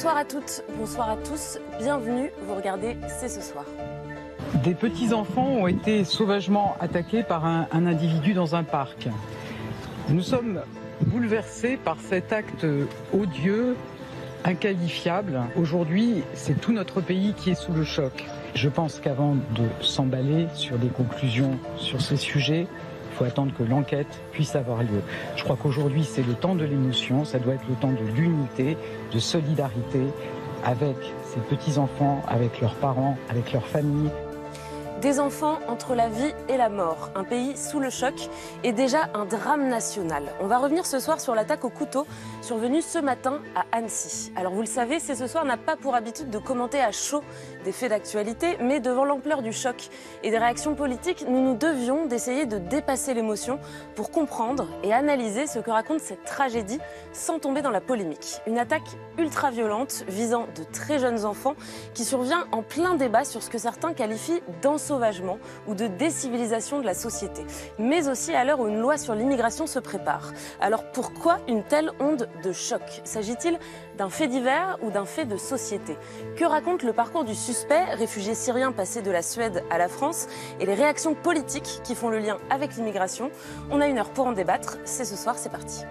Bonsoir à toutes, bonsoir à tous, bienvenue, vous regardez C'est ce soir. Des petits-enfants ont été sauvagement attaqués par un, un, individu dans un parc. Nous sommes bouleversés par cet acte odieux, inqualifiable. Aujourd'hui, c'est tout notre pays qui est sous le choc. Je pense qu'avant de s'emballer sur des conclusions sur ces sujets, faut attendre que l'enquête puisse avoir lieu. Je crois qu'aujourd'hui, c'est le temps de l'émotion, ça doit être le temps de l'unité, de solidarité avec ces petits-enfants, avec leurs parents, avec leur famille. Des enfants entre la vie et la mort, un pays sous le choc et déjà un drame national. On va revenir ce soir sur l'attaque au couteau survenue ce matin à Annecy. Alors vous le savez, c'est ce soir n'a pas pour habitude de commenter à chaud des faits d'actualité, mais devant l'ampleur du choc et des réactions politiques, nous nous devions d'essayer de dépasser l'émotion pour comprendre et analyser ce que raconte cette tragédie sans tomber dans la polémique. Une attaque ultra violente visant de très jeunes enfants qui survient en plein débat sur ce que certains qualifient d'ensemble sauvagement ou de décivilisation de la société, mais aussi à l'heure où une loi sur l'immigration se prépare. Alors pourquoi une telle onde de choc S'agit-il d'un fait divers ou d'un fait de société Que raconte le parcours du suspect, réfugié syrien passé de la Suède à la France, et les réactions politiques qui font le lien avec l'immigration On a une heure pour en débattre, c'est ce soir, c'est parti.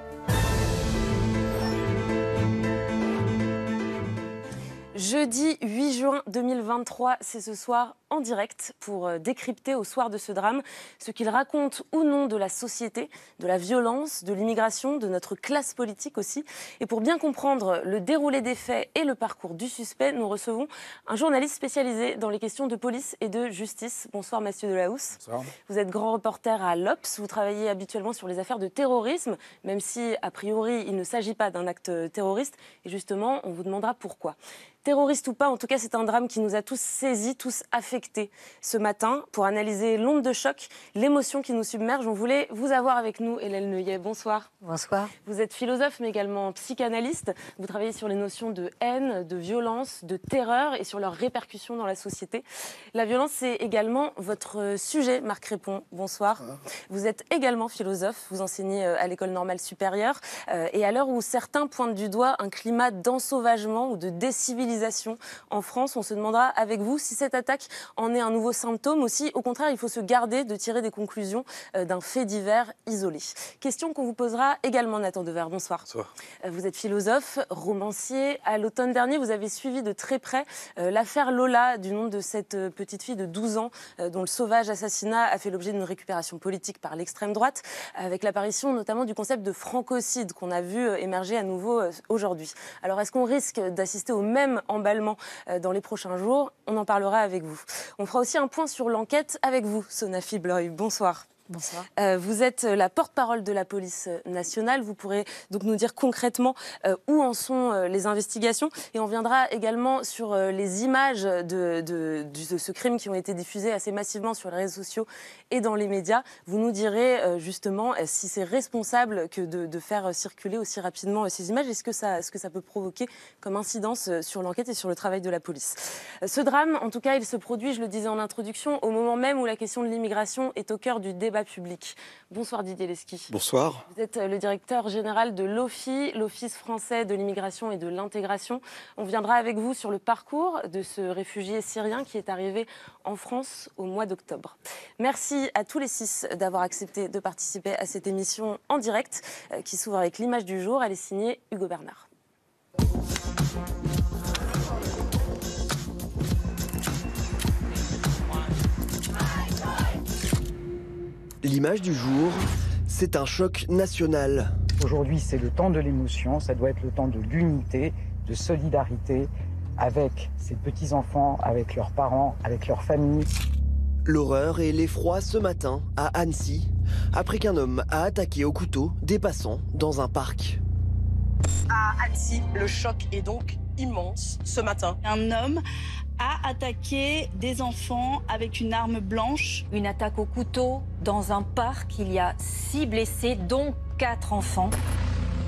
Jeudi 8 juin 2023, c'est ce soir en direct pour euh, décrypter au soir de ce drame ce qu'il raconte ou non de la société, de la violence, de l'immigration, de notre classe politique aussi. Et pour bien comprendre le déroulé des faits et le parcours du suspect, nous recevons un journaliste spécialisé dans les questions de police et de justice. Bonsoir Mathieu Delahousse. Bonsoir. Vous êtes grand reporter à l'OPS. vous travaillez habituellement sur les affaires de terrorisme, même si a priori il ne s'agit pas d'un acte terroriste. Et justement, on vous demandera pourquoi. Terroriste ou pas, en tout cas c'est un drame qui nous a tous saisis, tous affectés ce matin pour analyser l'onde de choc, l'émotion qui nous submerge. On voulait vous avoir avec nous, Hélène Neuillet. Bonsoir. Bonsoir. Vous êtes philosophe mais également psychanalyste. Vous travaillez sur les notions de haine, de violence, de terreur et sur leurs répercussions dans la société. La violence, c'est également votre sujet, Marc Répond. Bonsoir. Vous êtes également philosophe. Vous enseignez euh, à l'école normale supérieure. Euh, et à l'heure où certains pointent du doigt un climat d'ensauvagement ou de décivilisation en France, on se demandera avec vous si cette attaque en est un nouveau symptôme aussi. Au contraire, il faut se garder de tirer des conclusions euh, d'un fait divers isolé. Question qu'on vous posera également, Nathan Dever. Bonsoir. Bonsoir. Euh, vous êtes philosophe, romancier. À l'automne dernier, vous avez suivi de très près euh, l'affaire Lola, du nom de cette petite fille de 12 ans dont le sauvage assassinat a fait l'objet d'une récupération politique par l'extrême droite, avec l'apparition notamment du concept de francocide qu'on a vu émerger à nouveau aujourd'hui. Alors est-ce qu'on risque d'assister au même emballement dans les prochains jours On en parlera avec vous. On fera aussi un point sur l'enquête avec vous, Sonafi Bloy. Bonsoir. Bonsoir. Euh, vous êtes euh, la porte-parole de la police euh, nationale. Vous pourrez donc nous dire concrètement où en sont les investigations. Et on viendra également sur les images de, ce crime qui ont été diffusées assez massivement sur les réseaux sociaux et dans les médias. Vous nous direz justement si c'est responsable que de, faire circuler aussi rapidement ces images et ce que, ça, ce que ça peut provoquer comme incidence sur l'enquête et sur le travail de la police. ce drame, en tout cas, il se produit, je le disais en introduction, au moment même où la question de l'immigration est au cœur du débat public. Bonsoir Didier Leski. Bonsoir. Vous êtes euh, le directeur général de l'OFI, l'Office français de l'immigration et de l'intégration. On viendra avec vous sur le parcours de ce réfugié syrien qui est arrivé en France au mois d'octobre. Merci à tous les six d'avoir accepté de participer à cette émission en direct euh, qui s'ouvre avec l'image du jour. Elle est signée Hugo Bernard. L'image du jour, c'est un choc national. Aujourd'hui, c'est le temps de l'émotion, ça doit être le temps de l'unité, de solidarité avec ses petits-enfants, avec leurs parents, avec leurs familles. L'horreur et l'effroi ce matin à Annecy, après qu'un homme a attaqué au couteau des passants dans un parc. À Annecy, le choc est donc immense ce matin. Un homme a attaqué des enfants avec une arme blanche. Une attaque au couteau dans un parc. Il y a six blessés, dont quatre enfants.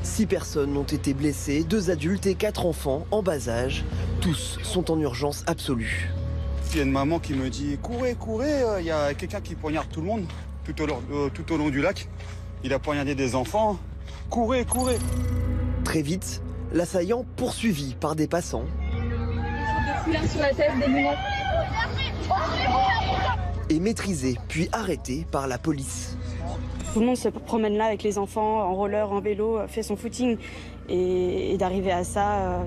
Six personnes ont été blessées, deux adultes et quatre enfants en bas âge. Tous sont en urgence absolue. Il y a une maman qui me dit courez, courez, euh, il y a quelqu'un qui poignarde tout le monde tout euh, tout au long du lac. Il a poignardé des enfants. Courez, courez. Très vite, L'assaillant poursuivi par des passants. Et maîtrisé, puis arrêté par la police. Tout le monde se promène là avec les enfants, en roller, en vélo, euh, fait son footing. Et, d'arriver à ça, euh,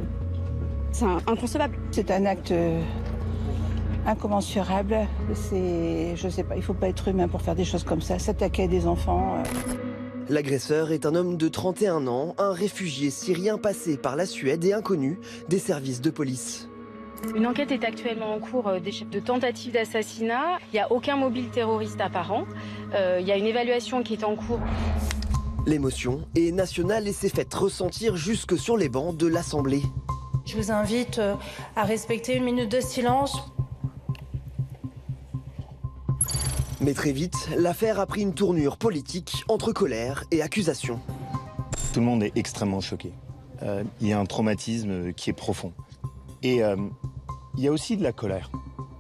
c'est inconcevable. C'est un acte euh, incommensurable. C'est, je sais pas, il faut pas être humain pour faire des choses comme ça, s'attaquer à des enfants. L'agresseur est un homme de 31 ans, un réfugié syrien passé par la Suède et inconnu des services de police. Une enquête est actuellement en cours euh, de tentative d'assassinat. Il n'y a aucun mobile terroriste apparent. Euh, il y a une évaluation qui est en cours. L'émotion est nationale et s'est faite ressentir jusque sur les bancs de l'Assemblée. Je vous invite euh, à respecter une minute de silence Mais très vite, l'affaire a pris une tournure politique entre colère et accusation. Tout le monde est extrêmement choqué. Euh, il y a un traumatisme qui est profond. Et euh, il y a aussi de la colère.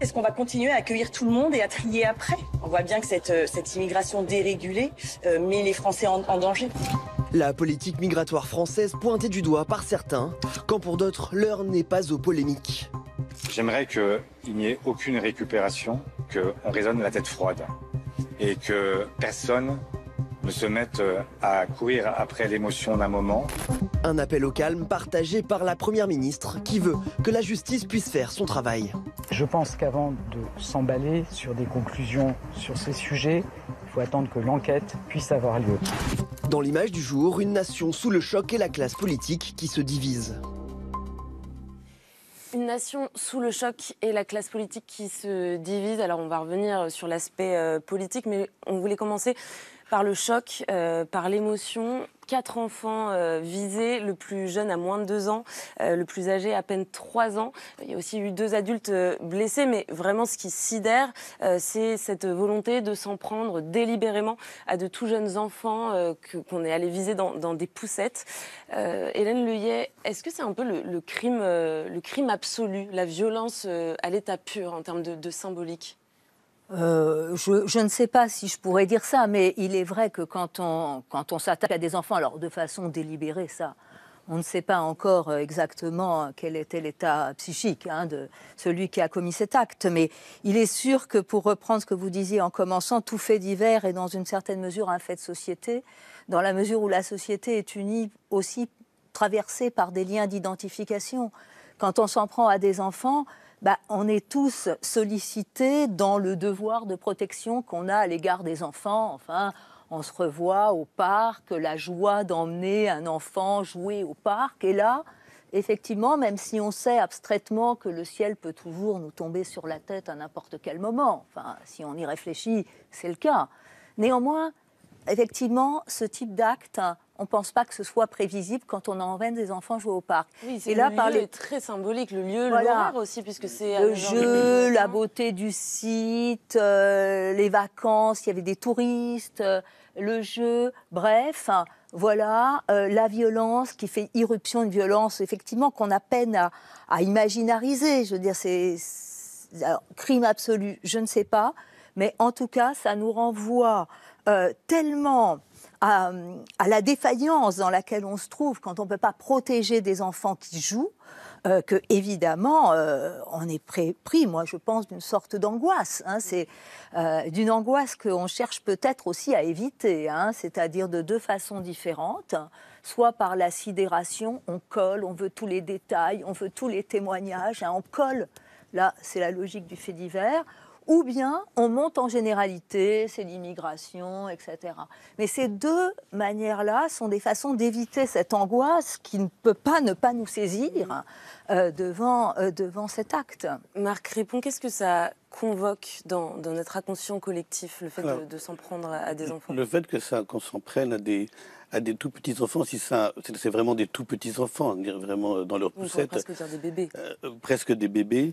Est-ce qu'on va continuer à accueillir tout le monde et à trier après On voit bien que cette, euh, immigration dérégulée met les Français en danger. La politique migratoire française pointée du doigt par certains, quand pour d'autres, l'heure n'est pas aux polémiques. J'aimerais qu'il n'y ait aucune récupération, qu'on raisonne la tête froide et que personne ne se mette euh, à courir après l'émotion d'un moment. Un appel au calme partagé par la Première ministre qui veut que la justice puisse faire son travail. Je pense qu'avant de s'emballer sur des conclusions sur ces sujets, il faut attendre que l'enquête puisse avoir lieu. Dans l'image du jour, une nation sous le choc et la classe politique qui se divise. Une nation sous le choc et la classe politique qui se divise. Alors on va revenir sur l'aspect euh, politique, mais on voulait commencer par le choc, euh, par l'émotion. Quatre enfants euh, visés, le plus jeune à moins de deux ans, euh, le plus âgé à peine trois ans. Il y a aussi eu deux adultes blessés, mais vraiment ce qui sidère, c'est cette volonté de s'en prendre délibérément à de tout jeunes enfants qu'on est allé viser dans, des poussettes. Hélène Leuillet, est-ce que c'est un peu le, crime, le crime absolu, la violence à l'état pur en termes de symbolique euh, je, ne sais pas si je pourrais dire ça, mais il est vrai que quand on, s'attaque à des enfants, alors de façon délibérée, ça, on ne sait pas encore euh, exactement quel était l'état psychique hein, de celui qui a commis cet acte, mais il est sûr que pour reprendre ce que vous disiez en commençant, tout fait divers est dans une certaine mesure un fait de société, dans la mesure où la société est unie aussi traversée par des liens d'identification. Quand on s'en prend à des enfants, bah, on est tous sollicités dans le devoir de protection qu'on a à l'égard des enfants. Enfin, on se revoit au parc, la joie d'emmener un enfant jouer au parc. Et là, effectivement, même si on sait abstraitement que le ciel peut toujours nous tomber sur la tête à n'importe quel moment, enfin, si on y réfléchit, c'est le cas. Néanmoins, effectivement, ce type d'acte hein, on ne pense pas que ce soit prévisible quand on emmène des enfants jouer au parc. Oui, et là, le lieu est très symbolique, le lieu, voilà. aussi, puisque c'est... Le jeu, la beauté du site, euh, les vacances, il y avait des touristes, euh, le jeu, bref, hein, voilà, euh, la violence qui fait irruption, une violence effectivement qu'on a peine à, imaginariser, je veux dire, c'est... Crime absolu, je ne sais pas, mais en tout cas, ça nous renvoie tellement à, la défaillance dans laquelle on se trouve quand on ne peut pas protéger des enfants qui jouent, euh, que évidemment euh, on est pris, moi je pense, d'une sorte d'angoisse. Hein. c'est euh, d'une angoisse qu'on cherche peut-être aussi à éviter, hein. c'est-à-dire de deux façons différentes. Soit par la sidération, on colle, on veut tous les détails, on veut tous les témoignages, hein. on colle. Là, c'est la logique du fait divers ou bien on monte en généralité, c'est l'immigration, etc. Mais ces deux manières-là sont des façons d'éviter cette angoisse qui ne peut pas ne pas nous saisir euh, devant, euh, devant cet acte. Marc Répond, qu'est-ce que ça convoque dans, notre inconscient collectif, le fait de, s'en prendre à, des enfants Le fait que ça, qu'on s'en prenne à des, à des tout petits enfants, si c'est vraiment des tout petits enfants, vraiment euh, dans leur poussette. Euh, euh, presque des bébés. presque des bébés.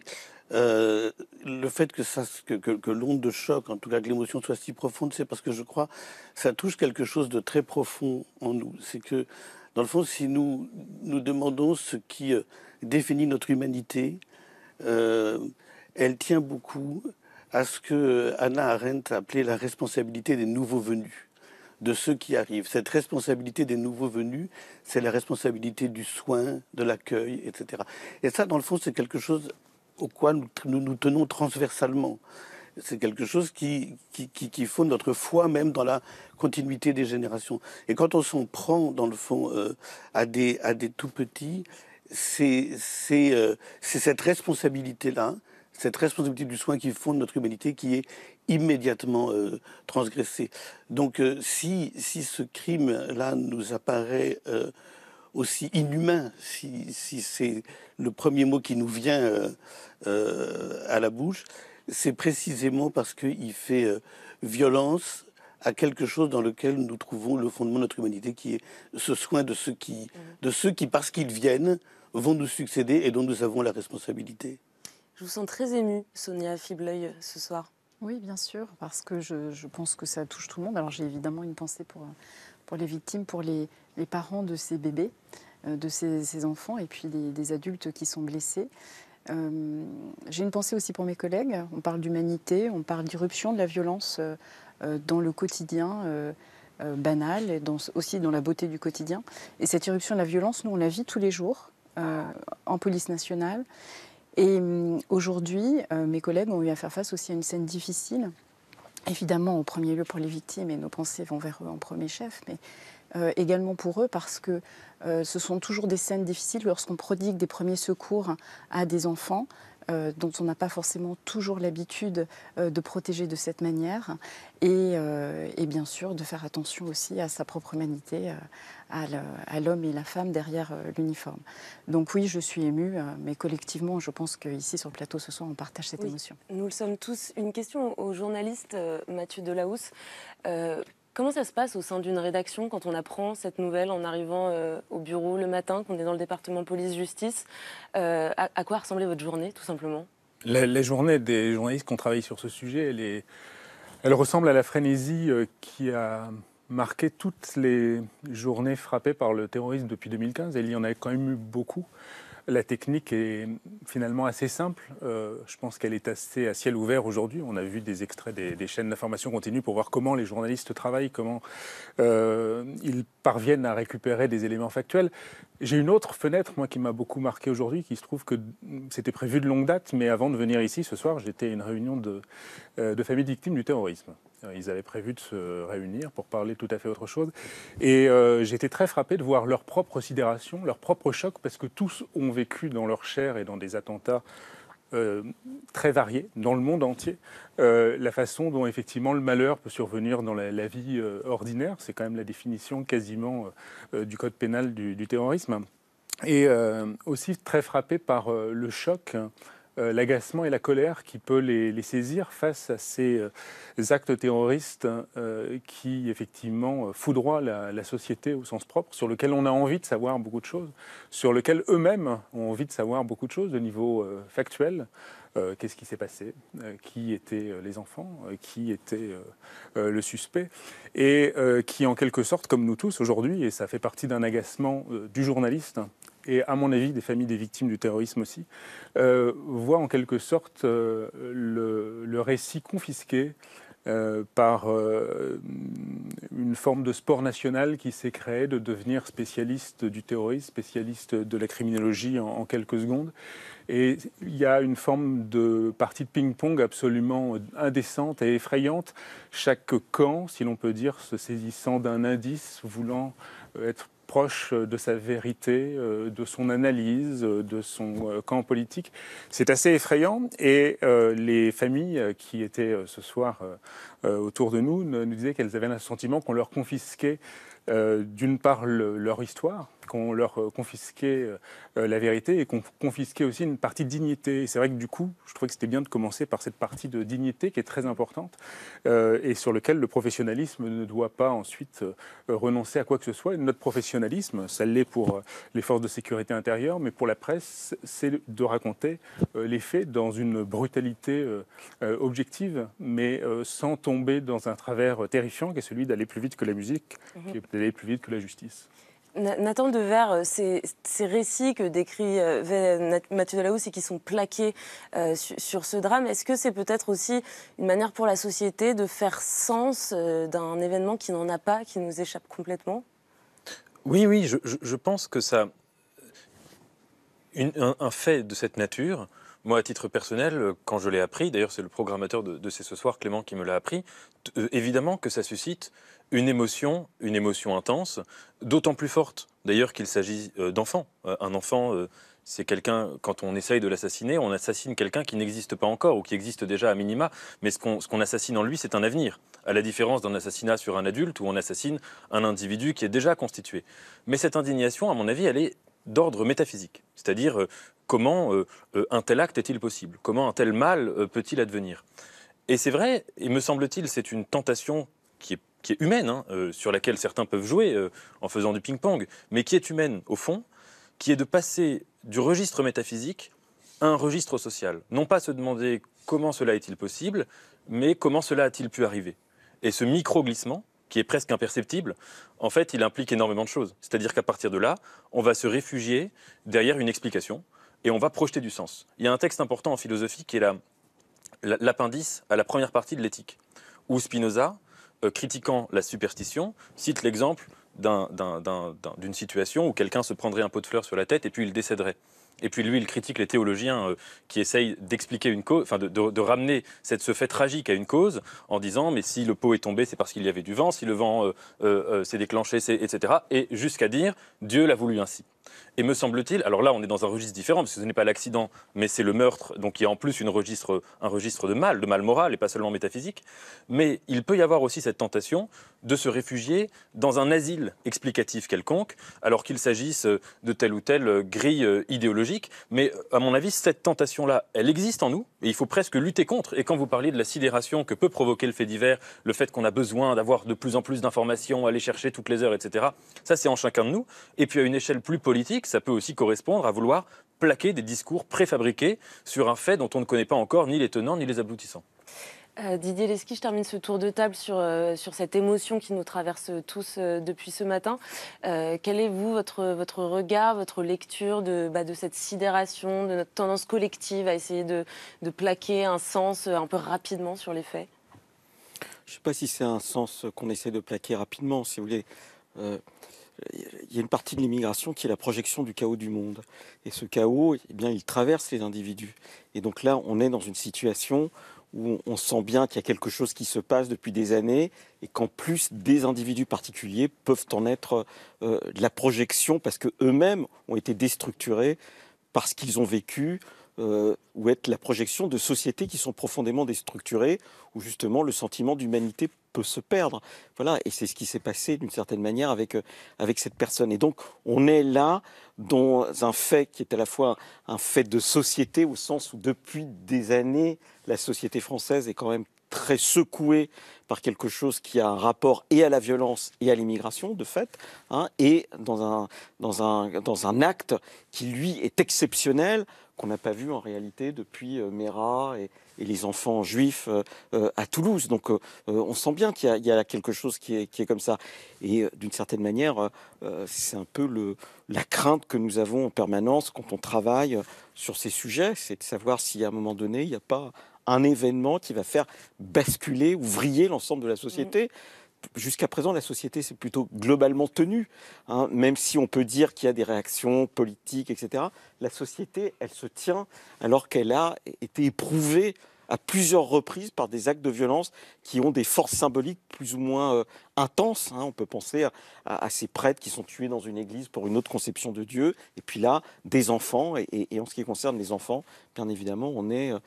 le fait que, ça, que, que, l'onde de choc, en tout cas que l'émotion soit si profonde, c'est parce que je crois ça touche quelque chose de très profond en nous. C'est que, dans le fond, si nous nous demandons ce qui définit notre humanité, elle tient beaucoup à ce que Anna Arendt appelait la responsabilité des nouveaux venus de ceux qui arrivent. Cette responsabilité des nouveaux venus, c'est la responsabilité du soin, de l'accueil, etc. Et ça, dans le fond, c'est quelque chose au quoi nous, nous, tenons transversalement. C'est quelque chose qui, qui, qui, notre foi même dans la continuité des générations. Et quand on s'en prend, dans le fond, euh, à, des, à des tout petits, c'est euh, cette responsabilité-là cette responsabilité du soin qui fonde notre humanité, qui est immédiatement euh, transgressée. Donc euh, si, si ce crime-là nous apparaît euh, aussi inhumain, si, c'est le premier mot qui nous vient à la bouche, c'est précisément parce qu'il fait violence à quelque chose dans lequel nous trouvons le fondement de notre humanité, qui est ce soin de ceux qui, mmh. de ceux qui parce qu'ils viennent, vont nous succéder et dont nous avons la responsabilité. Je vous sens très émue, Sonia Fibleuil, euh, ce soir. Oui, bien sûr, parce que je, pense que ça touche tout le monde. Alors j'ai évidemment une pensée pour, euh, pour les victimes, pour les, les parents de ces bébés, euh, de ces, enfants, et puis des adultes qui sont blessés. j'ai une pensée aussi pour mes collègues. On parle d'humanité, on parle d'irruption de la violence dans le quotidien. banal et aussi dans la beauté du quotidien. Et cette irruption de la violence, nous, on la vit tous les jours, en police nationale. Et mm, aujourd'hui, euh, mes collègues ont eu à faire face aussi à une scène difficile. Évidemment, en premier lieu pour les victimes, et nos pensées vont vers eux en premier chef, mais euh, également pour eux parce que euh, ce sont toujours des scènes difficiles lorsqu'on prodigue des premiers secours à des enfants. Euh, dont on n'a pas forcément toujours l'habitude euh, de protéger de cette manière, euh, et, bien sûr de faire attention aussi à sa propre humanité, à l'homme et la femme derrière l'uniforme. Donc oui, je suis émue, mais collectivement, je pense qu'ici sur le plateau ce soir, on partage cette émotion. Nous le sommes tous. Une question au journaliste Mathieu Delahousse. Comment ça se passe au sein d'une rédaction quand on apprend cette nouvelle en arrivant euh, au bureau le matin, qu'on est dans le département police-justice euh, à, quoi ressemblait votre journée, tout simplement la, journées journée des journalistes qui ont travaillé sur ce sujet, elle, est, elle ressemble à la frénésie euh, qui a marqué toutes les journées frappées par le terrorisme depuis 2015. Et il y en a quand même eu beaucoup. La technique est finalement assez simple. Euh, je pense qu'elle est assez à ciel ouvert aujourd'hui. On a vu des extraits des, chaînes d'information continue pour voir comment les journalistes travaillent, comment euh, ils parviennent à récupérer des éléments factuels. J'ai une autre fenêtre, moi, qui m'a beaucoup marqué aujourd'hui, qui se trouve que c'était prévu de longue date, mais avant de venir ici ce soir, j'étais à une réunion de euh, familles victimes du terrorisme. Euh, ils avaient prévu de se réunir pour parler tout à fait autre chose. Et j'ai euh, j'étais très frappé de voir leur propre sidération, leur propre choc, parce que tous ont vécu dans leur chair et dans des attentats euh, très variés dans le monde entier. la façon dont effectivement le malheur peut survenir dans la, vie ordinaire, c'est quand même la définition quasiment du code pénal du, du terrorisme. Et aussi très frappé par le choc euh, l'agacement et la colère qui peut les, saisir face à ces euh, actes terroristes euh, qui effectivement foudroient la, la, société au sens propre, sur lequel on a envie de savoir beaucoup de choses, sur lequel eux-mêmes ont envie de savoir beaucoup de choses de niveau factuel. Qu'est-ce qui s'est passé Qui étaient les enfants Qui était le suspect Et qui, en quelque sorte, comme nous tous aujourd'hui, et ça fait partie d'un agacement du journaliste, hein, et à mon avis des familles des victimes du terrorisme aussi, euh, voient en quelque sorte euh, le, récit confisqué euh, par une forme de sport national qui s'est créé de devenir spécialiste du terrorisme, spécialiste de la criminologie en, en quelques secondes. Et il y a une forme de partie de ping-pong absolument indécente et effrayante. Chaque camp, si l'on peut dire, se saisissant d'un indice, voulant être proche euh, de sa vérité, euh, de son analyse, euh, de son camp politique. C'est assez effrayant et les familles qui étaient ce soir autour de nous nous disaient qu'elles avaient un sentiment qu'on leur confisquait d'une part leur histoire, qu'on leur euh, confisquait euh, la vérité et qu'on confisquait aussi une partie de dignité. c'est vrai que du coup, je trouvais que c'était bien de commencer par cette partie de dignité qui est très importante euh, et sur laquelle le professionnalisme ne doit pas ensuite renoncer à quoi que ce soit. notre professionnalisme, ça l'est pour les forces de sécurité intérieure, mais pour la presse, c'est de raconter les faits dans une brutalité objective, mais sans tomber dans un travers terrifiant qui est celui d'aller plus vite que la musique, mhm. est d'aller plus vite que la justice. Nathan Devers, euh, ces, ces récits que décrit euh, Mathieu Delahousse et qui sont plaqués euh, sur, ce drame, est-ce que c'est peut-être aussi une manière pour la société de faire sens d'un événement qui n'en a pas, qui nous échappe complètement Oui, oui, je, pense que ça. un, fait de cette nature moi, à titre personnel, euh, quand je l'ai appris, d'ailleurs c'est le programmateur de, C'est ce soir, Clément, qui me l'a appris, euh, évidemment que ça suscite une émotion, une émotion intense, d'autant plus forte d'ailleurs qu'il s'agit euh, d'enfants. un enfant, c'est quelqu'un, quand on essaye de l'assassiner, on assassine quelqu'un qui n'existe pas encore ou qui existe déjà à minima, mais ce qu'on assassine en lui, c'est un avenir, à la différence d'un assassinat sur un adulte où on assassine un individu qui est déjà constitué. Mais cette indignation, à mon avis, elle est d'ordre métaphysique. C'est-à-dire, comment euh, euh, un tel acte est-il possible Comment un tel mal euh, peut-il advenir Et c'est vrai, et me semble-t-il, c'est une tentation qui est, humaine, hein, sur laquelle certains peuvent jouer en faisant du ping-pong, mais qui est humaine au fond, qui est de passer du registre métaphysique à un registre social. Non pas se demander comment cela est-il possible, mais comment cela a-t-il pu arriver Et ce micro-glissement, qui est presque imperceptible, en fait, il implique énormément de choses. C'est-à-dire qu'à partir de là, on va se réfugier derrière une explication et on va projeter du sens. Il y a un texte important en philosophie qui est l'appendice à la première partie de l'éthique, où Spinoza, euh, critiquant la superstition, cite l'exemple d'une situation où quelqu'un se prendrait un pot de fleurs sur la tête et puis il décéderait. Et puis lui, il critique les théologiens euh, qui essayent d'expliquer une cause, enfin de, ramener cette, ce fait tragique à une cause en disant mais si le pot est tombé, c'est parce qu'il y avait du vent, si le vent euh, s'est déclenché, etc. Et jusqu'à dire Dieu l'a voulu ainsi. Et me semble-t-il, alors là, on est dans un registre différent, parce que ce n'est pas l'accident, mais c'est le meurtre, donc il y a en plus une registre, un registre de mal, de mal moral, et pas seulement métaphysique. Mais il peut y avoir aussi cette tentation de se réfugier dans un asile explicatif quelconque, alors qu'il s'agisse de telle ou telle grille idéologique. Mais à mon avis, cette tentation-là, elle existe en nous, et il faut presque lutter contre. Et quand vous parliez de la sidération que peut provoquer le fait divers, le fait qu'on a besoin d'avoir de plus en plus d'informations, aller chercher toutes les heures, etc., ça, c'est en chacun de nous. Et puis à une échelle plus politique, ça peut aussi correspondre à vouloir plaquer des discours préfabriqués sur un fait dont on ne connaît pas encore ni les tenants ni les aboutissants. Euh, Didier Lesky, je termine ce tour de table sur, euh, sur cette émotion qui nous traverse tous euh, depuis ce matin. quel est, vous, votre, votre regard, votre lecture de, bah, de cette sidération, de notre tendance collective à essayer de, de plaquer un sens un peu rapidement sur les faits Je ne sais pas si c'est un sens qu'on essaie de plaquer rapidement, si vous voulez il y a une partie de l'immigration qui est la projection du chaos du monde. Et ce chaos, eh bien, il traverse les individus. Et donc là, on est dans une situation où on sent bien qu'il y a quelque chose qui se passe depuis des années et qu'en plus des individus particuliers peuvent en être euh, la projection parce queux mêmes ont été déstructurés parce qu'ils ont vécu euh, ou être la projection de sociétés qui sont profondément déstructurées, où justement le sentiment d'humanité peut se perdre. Voilà, et c'est ce qui s'est passé d'une certaine manière avec, euh, avec cette personne. Et donc, on est là dans un fait qui est à la fois un fait de société, au sens où depuis des années, la société française est quand même très secoué par quelque chose qui a un rapport et à la violence et à l'immigration, de fait, hein, et dans un, dans, un, dans un acte qui, lui, est exceptionnel, qu'on n'a pas vu en réalité depuis euh, Mera et, les enfants juifs euh, euh, à Toulouse. Donc on sent bien qu'il y, a quelque chose qui est, qui est comme ça. Et d'une certaine manière, c'est un peu le, la crainte que nous avons en permanence quand on travaille sur ces sujets, c'est de savoir si à un moment donné, il n'y a pas un événement qui va faire basculer ou vriller l'ensemble de la société. jusqu'à présent, la société s'est plutôt globalement tenue. Hein, même si on peut dire qu'il y a des réactions politiques, etc., la société, elle se tient alors qu'elle a été éprouvée à plusieurs reprises par des actes de violence qui ont des forces symboliques plus ou moins euh, intenses. Hein. On peut penser à, ces prêtres qui sont tués dans une église pour une autre conception de Dieu, et puis là, des enfants, et, en ce qui concerne les enfants, bien évidemment, on est... Euh,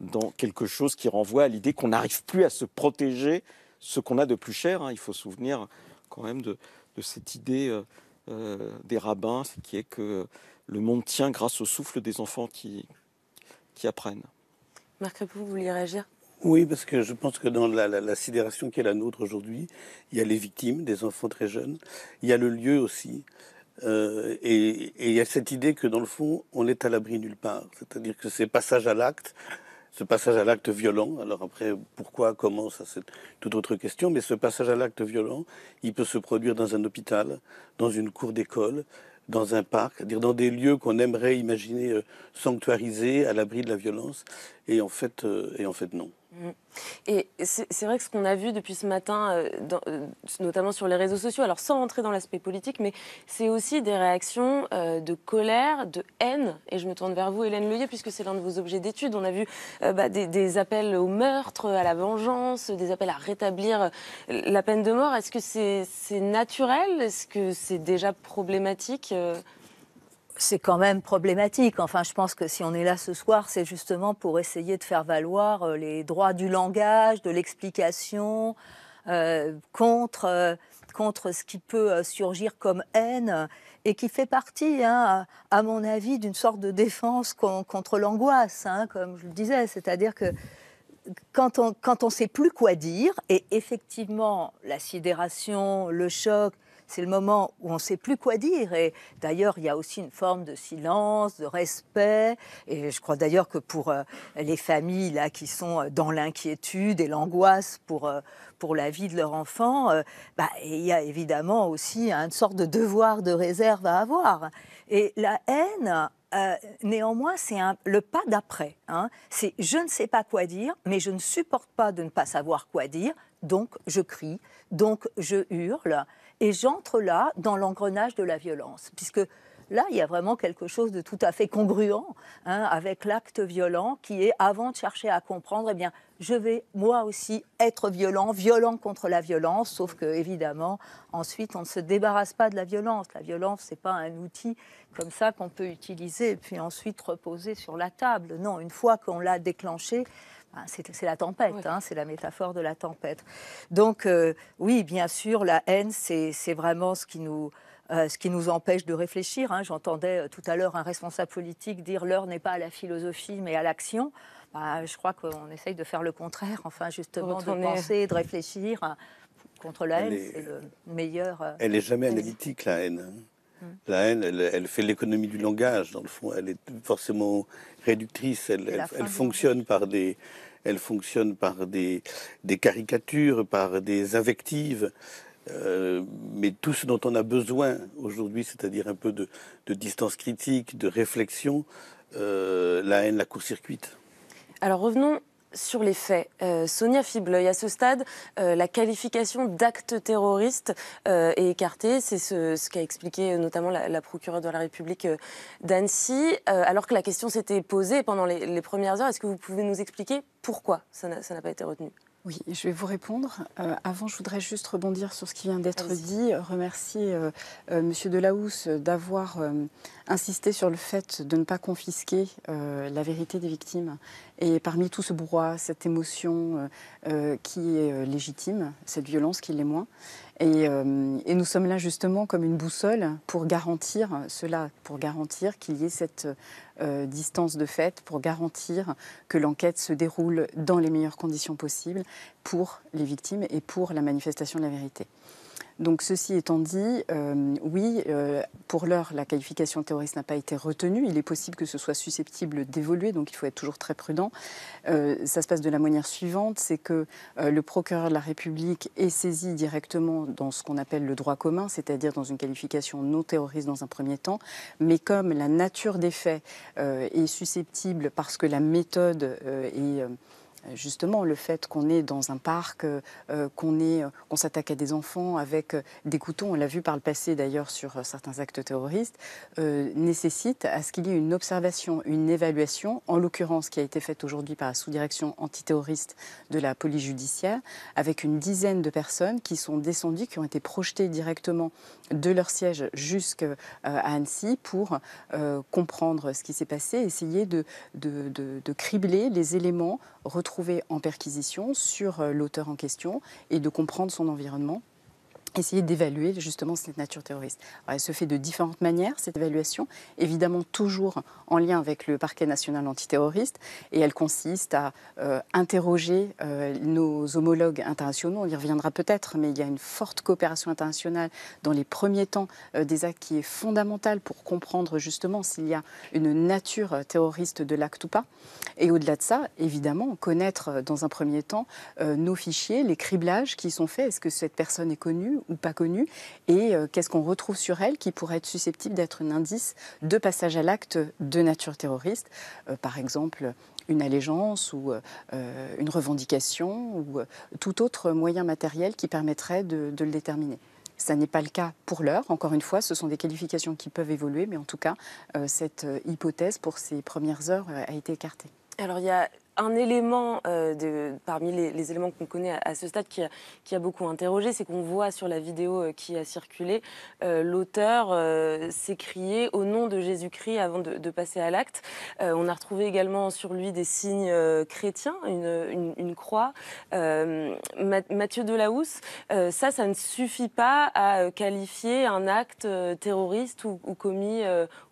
dans quelque chose qui renvoie à l'idée qu'on n'arrive plus à se protéger ce qu'on a de plus cher. Hein. Il faut se souvenir quand même de, cette idée euh, euh, des rabbins, qui est que le monde tient grâce au souffle des enfants qui, qui apprennent. Marc vous vouliez réagir oui, parce que je pense que dans la, sidération qui est la nôtre aujourd'hui, il y a les victimes, des enfants très jeunes, il y a le lieu aussi, euh, et, et il y a cette idée que dans le fond, on est à l'abri nulle part. C'est-à-dire que ces passages à l'acte, ce passage à l'acte violent, alors après, pourquoi, comment, ça c'est toute autre question, mais ce passage à l'acte violent, il peut se produire dans un hôpital, dans une cour d'école, dans un parc, c'est-à-dire dans des lieux qu'on aimerait imaginer euh, sanctuarisés, à l'abri de la violence, et en fait, euh, et en fait non. Et c'est vrai que ce qu'on a vu depuis ce matin, euh, euh, notamment sur les réseaux sociaux, alors sans rentrer dans l'aspect politique, mais c'est aussi des réactions euh, de colère, de haine. Et je me tourne vers vous, Hélène Leuillet, puisque c'est l'un de vos objets d'étude. On a vu bah, des, appels au meurtre, à la vengeance, des appels à rétablir la peine de mort. Est-ce que c'est naturel Est-ce que c'est déjà problématique c'est quand même problématique. Enfin, je pense que si on est là ce soir, c'est justement pour essayer de faire valoir euh, les droits du langage, de l'explication, euh, euh, contre, ce qui peut surgir comme haine et qui fait partie, hein, à mon avis, d'une sorte de défense contre l'angoisse, hein, comme je le disais. C'est-à-dire que quand on ne quand on sait plus quoi dire, et effectivement, la sidération, le choc, c'est le moment où on ne sait plus quoi dire. Et d'ailleurs, il y a aussi une forme de silence, de respect. Et je crois d'ailleurs que pour euh, les familles là qui sont euh, dans l'inquiétude et l'angoisse euh, pour la vie de leur enfant, bah, il y a évidemment aussi hein, une sorte de devoir de réserve à avoir. Et la haine, néanmoins, c'est le pas d'après. Hein. C'est je ne sais pas quoi dire, mais je ne supporte pas de ne pas savoir quoi dire, donc je crie, donc je hurle. Et j'entre là dans l'engrenage de la violence, puisque là, il y a vraiment quelque chose de tout à fait congruent hein, avec l'acte violent qui est, avant de chercher à comprendre, eh bien, je vais moi aussi être violent, violent contre la violence, sauf que, évidemment, ensuite, on ne se débarrasse pas de la violence. La violence, ce n'est pas un outil comme ça qu'on peut utiliser et puis ensuite reposer sur la table. Non, une fois qu'on l'a déclenché, Hein, c'est la tempête, hein, c'est la métaphore de la tempête. Donc euh, oui, bien sûr, la haine, c'est vraiment ce qui nous... Euh, ce qui nous empêche de réfléchir. Hein. J'entendais euh, tout à l'heure un responsable politique dire l'heure n'est pas à la philosophie mais à l'action. Bah, je crois qu'on essaye de faire le contraire, enfin justement de penser, de réfléchir. Contre la haine, c'est le meilleur. Elle n'est jamais analytique, la haine. La haine, elle, fait l'économie du langage, dans le fond. Elle est forcément réductrice. Elle, fonctionne par des, elle fonctionne par des, caricatures, par des invectives. Euh, mais tout ce dont on a besoin aujourd'hui, c'est-à-dire un peu de, distance critique, de réflexion, euh, la haine la court-circuite. Alors revenons sur les faits, euh, Sonia Fibleuil, à ce stade, euh, la qualification d'acte terroriste euh, est écartée. C'est ce, ce qu'a expliqué notamment la, procureure de la République d'Annecy, alors que la question s'était posée pendant les, premières heures. Est-ce que vous pouvez nous expliquer pourquoi ça n'a pas été retenu oui, je vais vous répondre. avant, je voudrais juste rebondir sur ce qui vient d'être dit. Remercier M. d'avoir insister sur le fait de ne pas confisquer euh, la vérité des victimes. Et parmi tout ce brouhaha, cette émotion euh, euh, qui est légitime, cette violence qui l'est moins. et, nous sommes là justement comme une boussole pour garantir cela, pour garantir qu'il y ait cette distance de fait, pour garantir que l'enquête se déroule dans les meilleures conditions possibles pour les victimes et pour la manifestation de la vérité. Donc ceci étant dit, euh, oui, euh, pour l'heure, la qualification terroriste n'a pas été retenue. Il est possible que ce soit susceptible d'évoluer, donc il faut être toujours très prudent. Euh, ça se passe de la manière suivante, c'est que le procureur de la République est saisi directement dans ce qu'on appelle le droit commun, c'est-à-dire dans une qualification non terroriste dans un premier temps, mais comme la nature des faits est susceptible parce que la méthode est euh, justement le fait qu'on est dans un parc, euh, euh, qu'on s'attaque à des enfants avec des couteaux, on l'a vu par le passé d'ailleurs sur certains actes terroristes, nécessite à ce qu'il y ait une observation, une évaluation, en l'occurrence qui a été faite aujourd'hui par la sous-direction antiterroriste de la police judiciaire, avec une dizaine de personnes qui sont descendues, qui ont été projetées directement de leur siège jusqu'à Annecy pour comprendre ce qui s'est passé, essayer de, de cribler les éléments retrouvés trouver en perquisition sur euh, l'auteur en question et de comprendre son environnement essayer d'évaluer justement cette nature terroriste. elle se fait de différentes manières, cette évaluation, évidemment toujours en lien avec le parquet national antiterroriste, et elle consiste à euh, interroger euh, nos homologues internationaux, on y reviendra peut-être, mais il y a une forte coopération internationale dans les premiers temps euh, des actes qui est fondamentale pour comprendre justement s'il y a une nature terroriste de l'acte ou pas. Et au-delà de ça, évidemment, connaître dans un premier temps nos fichiers, les criblages qui sont faits, est-ce que cette personne est connue ou pas connue, et euh, qu'est-ce qu'on retrouve sur elle qui pourrait être susceptible d'être un indice de passage à l'acte de nature terroriste, euh, par exemple une allégeance ou euh, une revendication ou tout autre moyen matériel qui permettrait de, le déterminer. Ça n'est pas le cas pour l'heure. Encore une fois, ce sont des qualifications qui peuvent évoluer, mais en tout cas, cette hypothèse pour ces premières heures a été écartée. Alors, il y a un élément euh, de, parmi les, éléments qu'on connaît à, ce stade qui a, beaucoup interrogé, c'est qu'on voit sur la vidéo euh, qui a circulé, euh, l'auteur s'écrier au nom de Jésus-Christ avant de, passer à l'acte. on a retrouvé également sur lui des signes chrétiens, une, croix. Mathieu Delahousse, ça, ça ne suffit pas à qualifier un acte terroriste ou commis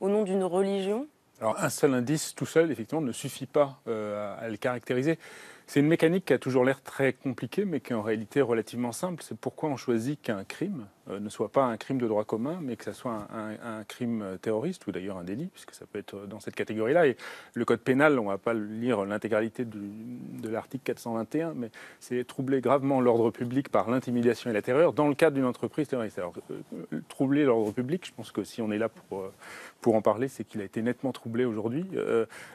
au nom d'une religion alors un seul indice tout seul, effectivement, ne suffit pas euh, à, le caractériser. C'est une mécanique qui a toujours l'air très compliquée, mais qui est en réalité relativement simple. C'est pourquoi on choisit qu'un crime, euh, ne soit pas un crime de droit commun, mais que ça soit un, crime euh, terroriste ou d'ailleurs un délit, puisque ça peut être euh, dans cette catégorie-là. Et le code pénal, on ne va pas lire l'intégralité de l'article 421, mais c'est troubler gravement l'ordre public par l'intimidation et la terreur dans le cadre d'une entreprise terroriste. Alors, troubler l'ordre public, je pense que si on est là pour, pour en parler, c'est qu'il a été nettement troublé aujourd'hui.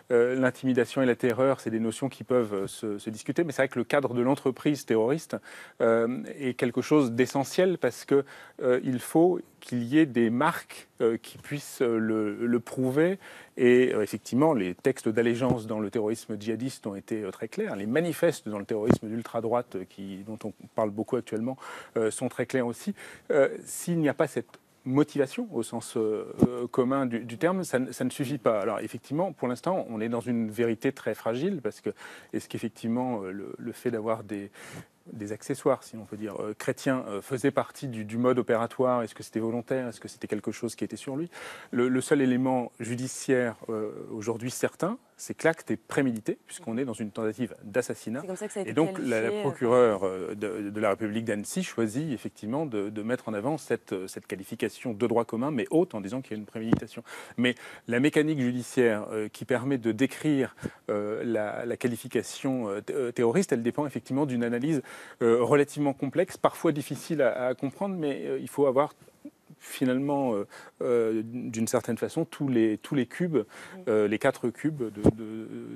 l'intimidation et la terreur, c'est des notions qui peuvent se, se discuter, mais c'est vrai que le cadre de l'entreprise terroriste est quelque chose d'essentiel parce que euh, il faut qu'il y ait des marques euh, qui puissent euh, le, prouver. Et effectivement, les textes d'allégeance dans le terrorisme djihadiste ont été très clairs. Les manifestes dans le terrorisme d'ultra-droite, dont on parle beaucoup actuellement, sont très clairs aussi. S'il n'y a pas cette motivation au sens commun du, terme, ça, ne suffit pas. Alors effectivement, pour l'instant, on est dans une vérité très fragile parce que est-ce qu'effectivement le, fait d'avoir des, des accessoires, si l'on peut dire, euh, chrétien euh, faisait partie du, mode opératoire Est-ce que c'était volontaire Est-ce que c'était quelque chose qui était sur lui le, seul élément judiciaire euh, aujourd'hui certain, c'est que l'acte est prémédité, puisqu'on est dans une tentative d'assassinat. Et donc la, procureure de, la République d'Annecy choisit effectivement de, mettre en avant cette, cette, qualification de droit commun, mais haute, en disant qu'il y a une préméditation. Mais la mécanique judiciaire qui permet de décrire la, qualification terroriste, elle dépend effectivement d'une analyse euh, relativement complexe, parfois difficile à, comprendre, mais euh, il faut avoir finalement, euh, euh, d'une certaine façon, tous les, tous les cubes, euh, les quatre cubes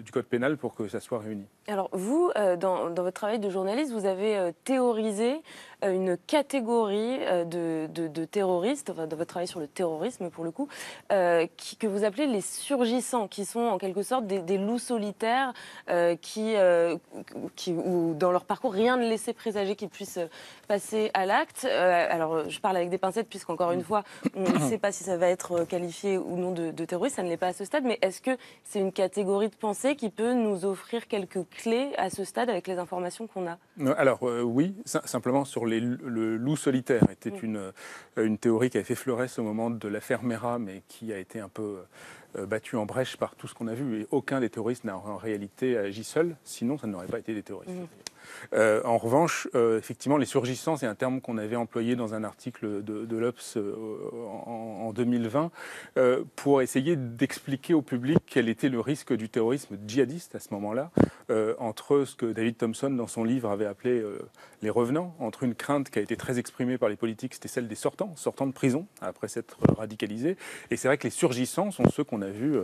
du Code pénal pour que ça soit réuni. Alors vous, dans, dans, votre travail de journaliste, vous avez théorisé une catégorie de, de terroristes, dans votre travail sur le terrorisme pour le coup, que vous appelez les surgissants, qui sont en quelque sorte des, loups solitaires qui, qui, ou dans leur parcours, rien ne laissait présager qu'ils puissent passer à l'acte. alors je parle avec des pincettes puisqu'encore une une fois, on ne sait pas si ça va être euh, qualifié ou non de, terroriste, ça ne l'est pas à ce stade, mais est-ce que c'est une catégorie de pensée qui peut nous offrir quelques clés à ce stade avec les informations qu'on a euh, Alors euh, oui, simplement sur le loup solitaire était mm. une, théorie qui avait fait fleuresse au moment de l'affaire Mera, mais qui a été un peu battue en brèche par tout ce qu'on a vu. Et aucun des terroristes n'a en réalité agi seul, sinon ça n'aurait pas été des terroristes. Mm. Euh, en revanche, euh, effectivement, les surgissants, c'est un terme qu'on avait employé dans un article de, de l'Obs euh, en, 2020, pour essayer d'expliquer au public quel était le risque du terrorisme djihadiste à ce moment-là, entre ce que David Thompson, dans son livre, avait appelé les revenants, entre une crainte qui a été très exprimée par les politiques, c'était celle des sortants, sortants de prison, après s'être radicalisés. Et c'est vrai que les surgissants sont ceux qu'on a vus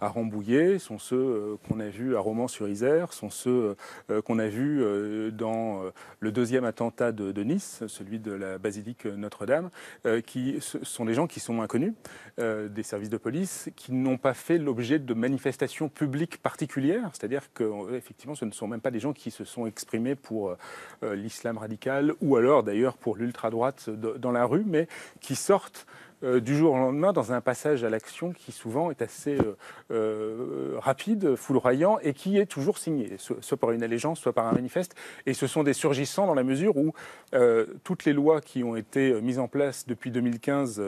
à Rambouillet, sont ceux qu'on a vus à Romans-sur-Isère, sont ceux qu'on a vus euh, dans euh, le deuxième attentat de, Nice, celui de la basilique Notre-Dame, euh, qui sont des gens qui sont inconnus des services de police, qui n'ont pas fait l'objet de manifestations publiques particulières, c'est-à-dire que effectivement, ce ne sont même pas des gens qui se sont exprimés pour l'islam radical ou alors d'ailleurs pour l'ultra-droite dans la rue, mais qui sortent euh, du jour au lendemain dans un passage à l'action qui souvent est assez euh, euh, rapide, foudroyant et qui est toujours signé, soit par une allégeance, soit par un manifeste. Et ce sont des surgissants dans la mesure où toutes les lois qui ont été mises en place depuis 2015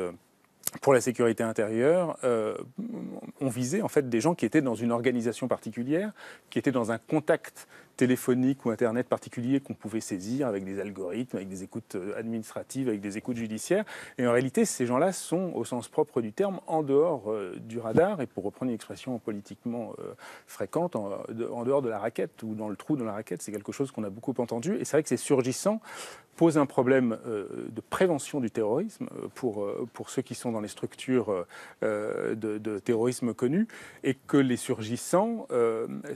pour la sécurité intérieure, ont visé, en fait des gens qui étaient dans une organisation particulière, qui étaient dans un contact téléphoniques ou Internet particuliers qu'on pouvait saisir avec des algorithmes, avec des écoutes euh, administratives, avec des écoutes judiciaires. Et en réalité, ces gens-là sont, au sens propre du terme, en dehors euh, du radar, et pour reprendre une expression politiquement euh, fréquente, en, dehors de la raquette ou dans le trou dans la raquette, c'est quelque chose qu'on a beaucoup entendu. Et c'est vrai que ces surgissants pose un problème de prévention du terrorisme pour, pour ceux qui sont dans les structures de, de, terrorisme connues, et que les surgissants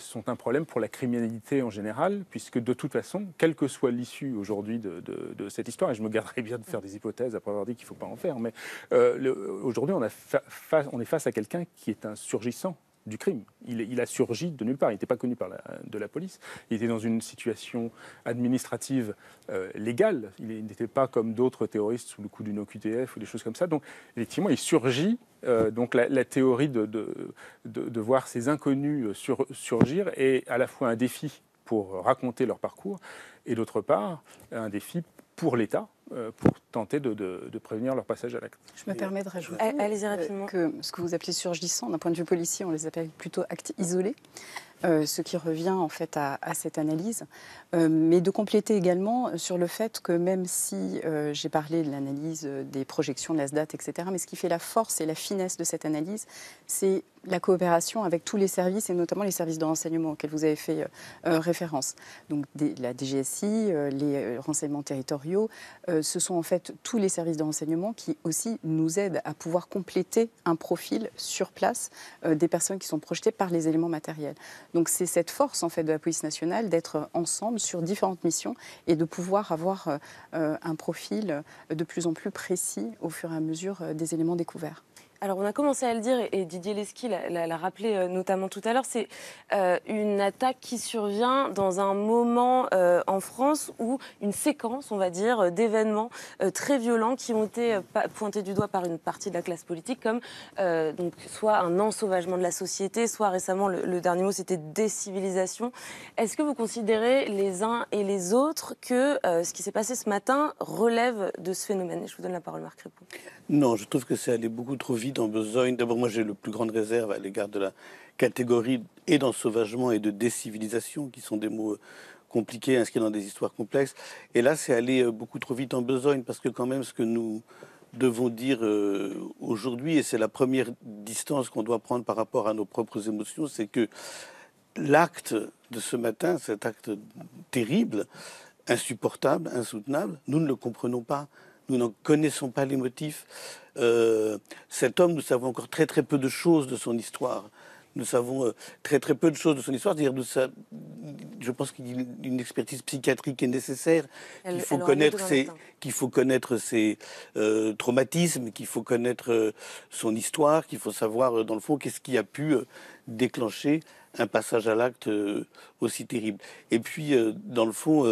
sont un problème pour la criminalité général, puisque de toute façon, quelle que soit l'issue aujourd'hui de, cette histoire, et je me garderai bien de faire des hypothèses après avoir dit qu'il ne faut pas en faire, mais euh, aujourd'hui, on, on est face à quelqu'un qui est un surgissant du crime. Il, il, a surgi de nulle part. Il n'était pas connu par la, de la police. Il était dans une situation administrative euh, légale. Il n'était pas comme d'autres terroristes sous le coup d'une OQTF ou des choses comme ça. Donc, effectivement, il surgit. Euh, donc, la, théorie de de, voir ces inconnus surgir est à la fois un défi pour raconter leur parcours, et d'autre part, un défi pour l'État euh, pour tenter de, prévenir leur passage à l'acte. Je me permets de rajouter euh, que ce que vous appelez surgissant, d'un point de vue policier, on les appelle plutôt actes isolés. Euh, ce qui revient en fait à, cette analyse, mais de compléter également sur le fait que même si j'ai parlé de l'analyse des projections de l'ASDAT, etc., mais ce qui fait la force et la finesse de cette analyse, c'est la coopération avec tous les services et notamment les services de renseignement auxquels vous avez fait euh, euh, référence. Donc la DGSI, euh, les renseignements territoriaux, ce sont en fait tous les services de renseignement qui aussi nous aident à pouvoir compléter un profil sur place des personnes qui sont projetées par les éléments matériels. Donc c'est cette force en fait de la police nationale d'être ensemble sur différentes missions et de pouvoir avoir un profil de plus en plus précis au fur et à mesure des éléments découverts. Alors on a commencé à le dire et Didier Lesky l'a rappelé euh, notamment tout à l'heure, c'est euh, une attaque qui survient dans un moment euh, en France où une séquence, on va dire, d'événements très violents qui ont été pointés du doigt par une partie de la classe politique comme donc soit un ensauvagement de la société, soit récemment le, dernier mot c'était décivilisation. Est-ce que vous considérez les uns et les autres que ce qui s'est passé ce matin relève de ce phénomène je vous donne la parole Marc Ripoux. Non, je trouve que ça allait beaucoup trop vite en besogne. D'abord, moi, j'ai le plus grande réserve à l'égard de la catégorie et d'ensauvagement et de décivilisation, qui sont des mots euh, compliqués, inscrits hein, dans des histoires complexes. Et là, c'est aller euh, beaucoup trop vite en besogne, parce que quand même, ce que nous devons dire euh, aujourd'hui, et c'est la première distance qu'on doit prendre par rapport à nos propres émotions, c'est que l'acte de ce matin, cet acte terrible, insupportable, insoutenable, nous ne le comprenons pas nous n'en connaissons pas les motifs. Euh, cet homme, nous savons encore très très peu de choses de son histoire. Nous savons euh, très très peu de choses de son histoire. cest à je pense qu'une expertise psychiatrique est nécessaire. Il faut, connaître ses, qu'il faut connaître ses euh, traumatismes, qu'il faut connaître son histoire, qu'il faut savoir dans le fond qu'est-ce qui a pu déclencher un passage à l'acte aussi terrible. Et puis, dans le fond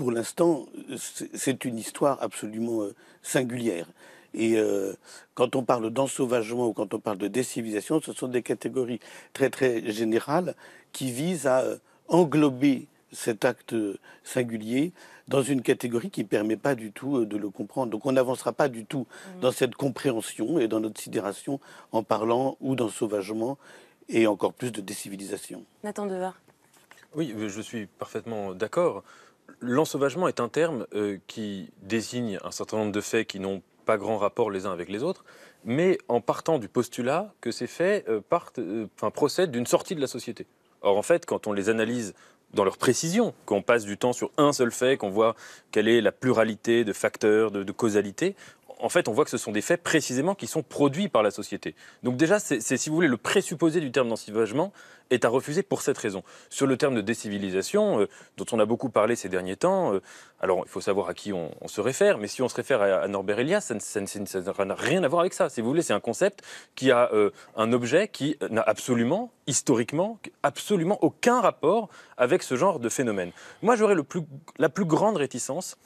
pour l'instant, c'est une histoire absolument euh, singulière. Et euh, quand on parle d'ensauvagement ou quand on parle de décivilisation, ce sont des catégories très très générales qui visent à euh, englober cet acte singulier dans une catégorie qui ne permet pas du tout de le comprendre. Donc on n'avancera pas du tout mmh. dans cette compréhension et dans notre sidération en parlant ou d'ensauvagement et encore plus de décivilisation. Nathan Devar. Oui, je suis parfaitement d'accord. L'ensauvagement est un terme euh, qui désigne un certain nombre de faits qui n'ont pas grand rapport les uns avec les autres, mais en partant du postulat que ces faits euh, euh, procèdent d'une sortie de la société. Or, en fait, quand on les analyse dans leur précision, qu'on passe du temps sur un seul fait, qu'on voit quelle est la pluralité de facteurs, de, de causalité, en fait, on voit que ce sont des faits précisément qui sont produits par la société. Donc déjà, c'est, si vous voulez, le présupposé du terme d'ensivagement est à refuser pour cette raison. Sur le terme de décivilisation, euh, dont on a beaucoup parlé ces derniers temps, euh, alors il faut savoir à qui on, se réfère, mais si on se réfère à, Norbert Elias, ça, n'a rien à voir avec ça. Si vous voulez, c'est un concept qui a euh, un objet qui n'a absolument, historiquement, absolument aucun rapport avec ce genre de phénomène. Moi, j'aurais la plus grande réticence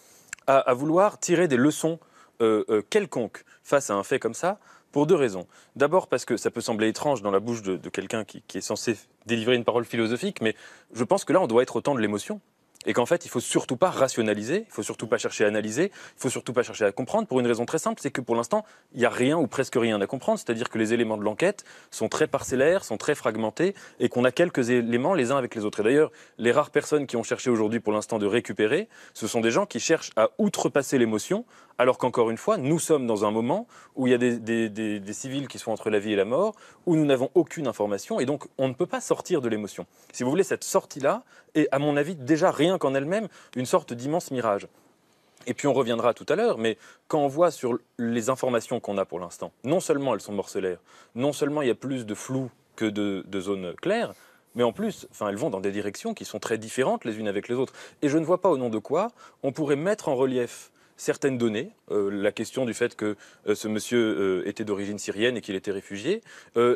à vouloir tirer des leçons euh, euh, quelconque face à un fait comme ça, pour deux raisons. D'abord parce que ça peut sembler étrange dans la bouche de, quelqu'un qui, est censé délivrer une parole philosophique, mais je pense que là, on doit être au de l'émotion et qu'en fait, il faut surtout pas rationaliser, il faut surtout pas chercher à analyser, il faut surtout pas chercher à comprendre pour une raison très simple, c'est que pour l'instant, il n'y a rien ou presque rien à comprendre, c'est-à-dire que les éléments de l'enquête sont très parcellaires, sont très fragmentés et qu'on a quelques éléments les uns avec les autres. Et d'ailleurs, les rares personnes qui ont cherché aujourd'hui pour l'instant de récupérer, ce sont des gens qui cherchent à outrepasser l'émotion, alors qu'encore une fois, nous sommes dans un moment où il y a des, civils qui sont entre la vie et la mort, où nous n'avons aucune information, et donc on ne peut pas sortir de l'émotion. Si vous voulez, cette sortie-là est, à mon avis, déjà rien qu'en elle-même, une sorte d'immense mirage. Et puis on reviendra tout à l'heure, mais quand on voit sur les informations qu'on a pour l'instant, non seulement elles sont morcelaires, non seulement il y a plus de flou que de, de zones claires, mais en plus, enfin, elles vont dans des directions qui sont très différentes les unes avec les autres. Et je ne vois pas au nom de quoi on pourrait mettre en relief certaines données, euh, la question du fait que euh, ce monsieur euh, était d'origine syrienne et qu'il était réfugié,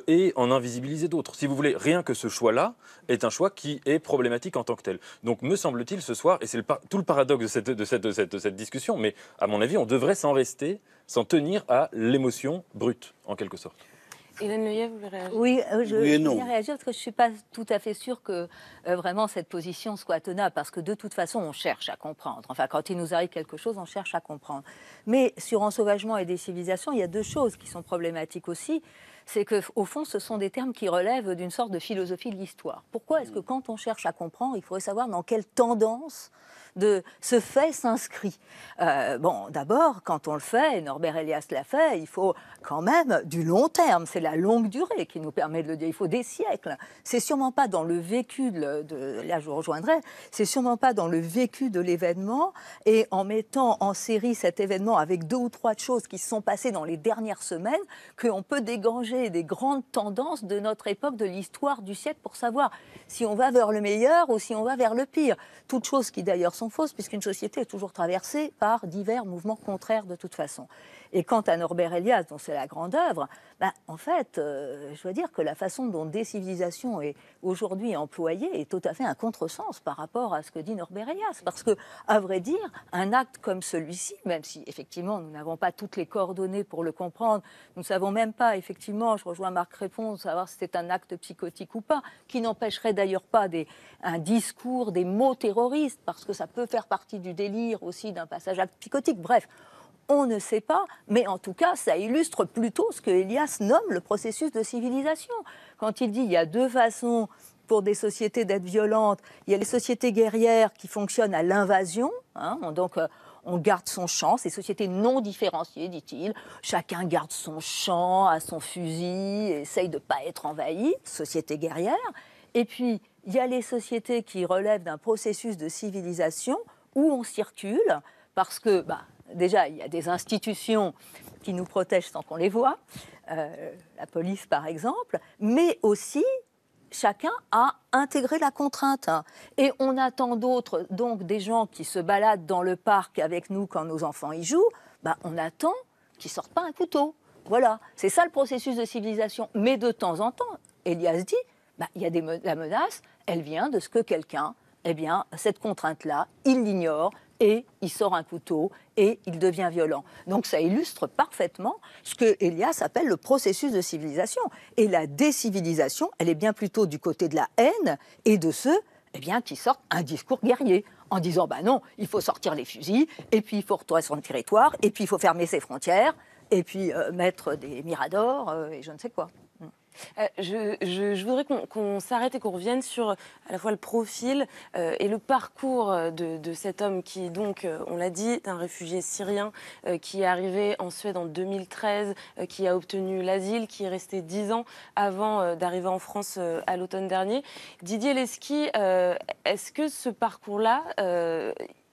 et en invisibiliser d'autres. Si vous voulez, rien que ce choix-là est un choix qui est problématique en tant que tel. Donc, me semble-t-il, ce soir, et c'est tout le paradoxe de de cette, discussion, mais à mon avis, on devrait s'en rester, s'en tenir à l'émotion brute, en quelque sorte. Hélène vous voulez réagir Oui, euh, je, réagir parce que je ne suis pas tout à fait sûre que euh, vraiment cette position soit tenable, parce que de toute façon, on cherche à comprendre. Enfin, quand il nous arrive quelque chose, on cherche à comprendre. Mais sur ensauvagement et des civilisations, il y a deux choses qui sont problématiques aussi c'est qu'au fond, ce sont des termes qui relèvent d'une sorte de philosophie de l'histoire. Pourquoi est-ce que mm. quand on cherche à comprendre, il faudrait savoir dans quelle tendance de ce fait s'inscrit. Euh, bon, d'abord, quand on le fait, et Norbert Elias l'a fait, il faut quand même du long terme. C'est la longue durée qui nous permet de le dire. Il faut des siècles. C'est sûrement pas dans le vécu de, là, je rejoindrai. C'est sûrement pas dans le vécu de l'événement et en mettant en série cet événement avec deux ou trois choses qui se sont passées dans les dernières semaines qu'on peut déganger des grandes tendances de notre époque, de l'histoire du siècle, pour savoir si on va vers le meilleur ou si on va vers le pire. Toutes choses qui d'ailleurs sont fausses, puisqu'une société est toujours traversée par divers mouvements contraires de toute façon. Et quant à Norbert Elias, dont c'est la grande œuvre, ben, en fait, euh, je dois dire que la façon dont des civilisations est aujourd'hui employée est tout à fait un contresens par rapport à ce que dit Norbert Elias. Parce que, à vrai dire, un acte comme celui-ci, même si effectivement nous n'avons pas toutes les coordonnées pour le comprendre, nous ne savons même pas, effectivement, je rejoins Marc Répond, savoir si c'était un acte psychotique ou pas, qui n'empêcherait d'ailleurs pas un discours, des mots terroristes, parce que ça peut faire partie du délire aussi d'un passage à psychotique. Bref on ne sait pas, mais en tout cas, ça illustre plutôt ce que Elias nomme le processus de civilisation. Quand il dit il y a deux façons pour des sociétés d'être violentes, il y a les sociétés guerrières qui fonctionnent à l'invasion, hein, donc euh, on garde son champ, ces sociétés non différenciées, dit-il, chacun garde son champ, à son fusil, essaye de ne pas être envahi, société guerrière. Et puis, il y a les sociétés qui relèvent d'un processus de civilisation où on circule, parce que bah, déjà, il y a des institutions qui nous protègent sans qu'on les voit, euh, la police par exemple, mais aussi chacun a intégré la contrainte. Hein. Et on attend d'autres, donc des gens qui se baladent dans le parc avec nous quand nos enfants y jouent, bah, on attend qu'ils ne sortent pas un couteau. Voilà, c'est ça le processus de civilisation. Mais de temps en temps, Elias dit, bah, il y a la menace, elle vient de ce que quelqu'un, eh bien, cette contrainte-là, il l'ignore, et il sort un couteau et il devient violent. Donc ça illustre parfaitement ce que Elias appelle le processus de civilisation. Et la décivilisation, elle est bien plutôt du côté de la haine et de ceux eh bien, qui sortent un discours guerrier en disant bah non, il faut sortir les fusils, et puis il faut retourner sur le territoire, et puis il faut fermer ses frontières, et puis euh, mettre des miradors, euh, et je ne sais quoi. Euh, je, voudrais qu'on s'arrête et qu'on revienne sur euh, à la fois le profil euh, et le parcours de, cet homme qui, donc, on l'a dit, est un réfugié syrien qui est arrivé en Suède en 2013, qui a obtenu l'asile, qui est resté dix ans avant d'arriver en France à l'automne dernier. Didier Leski, est-ce que ce parcours-là,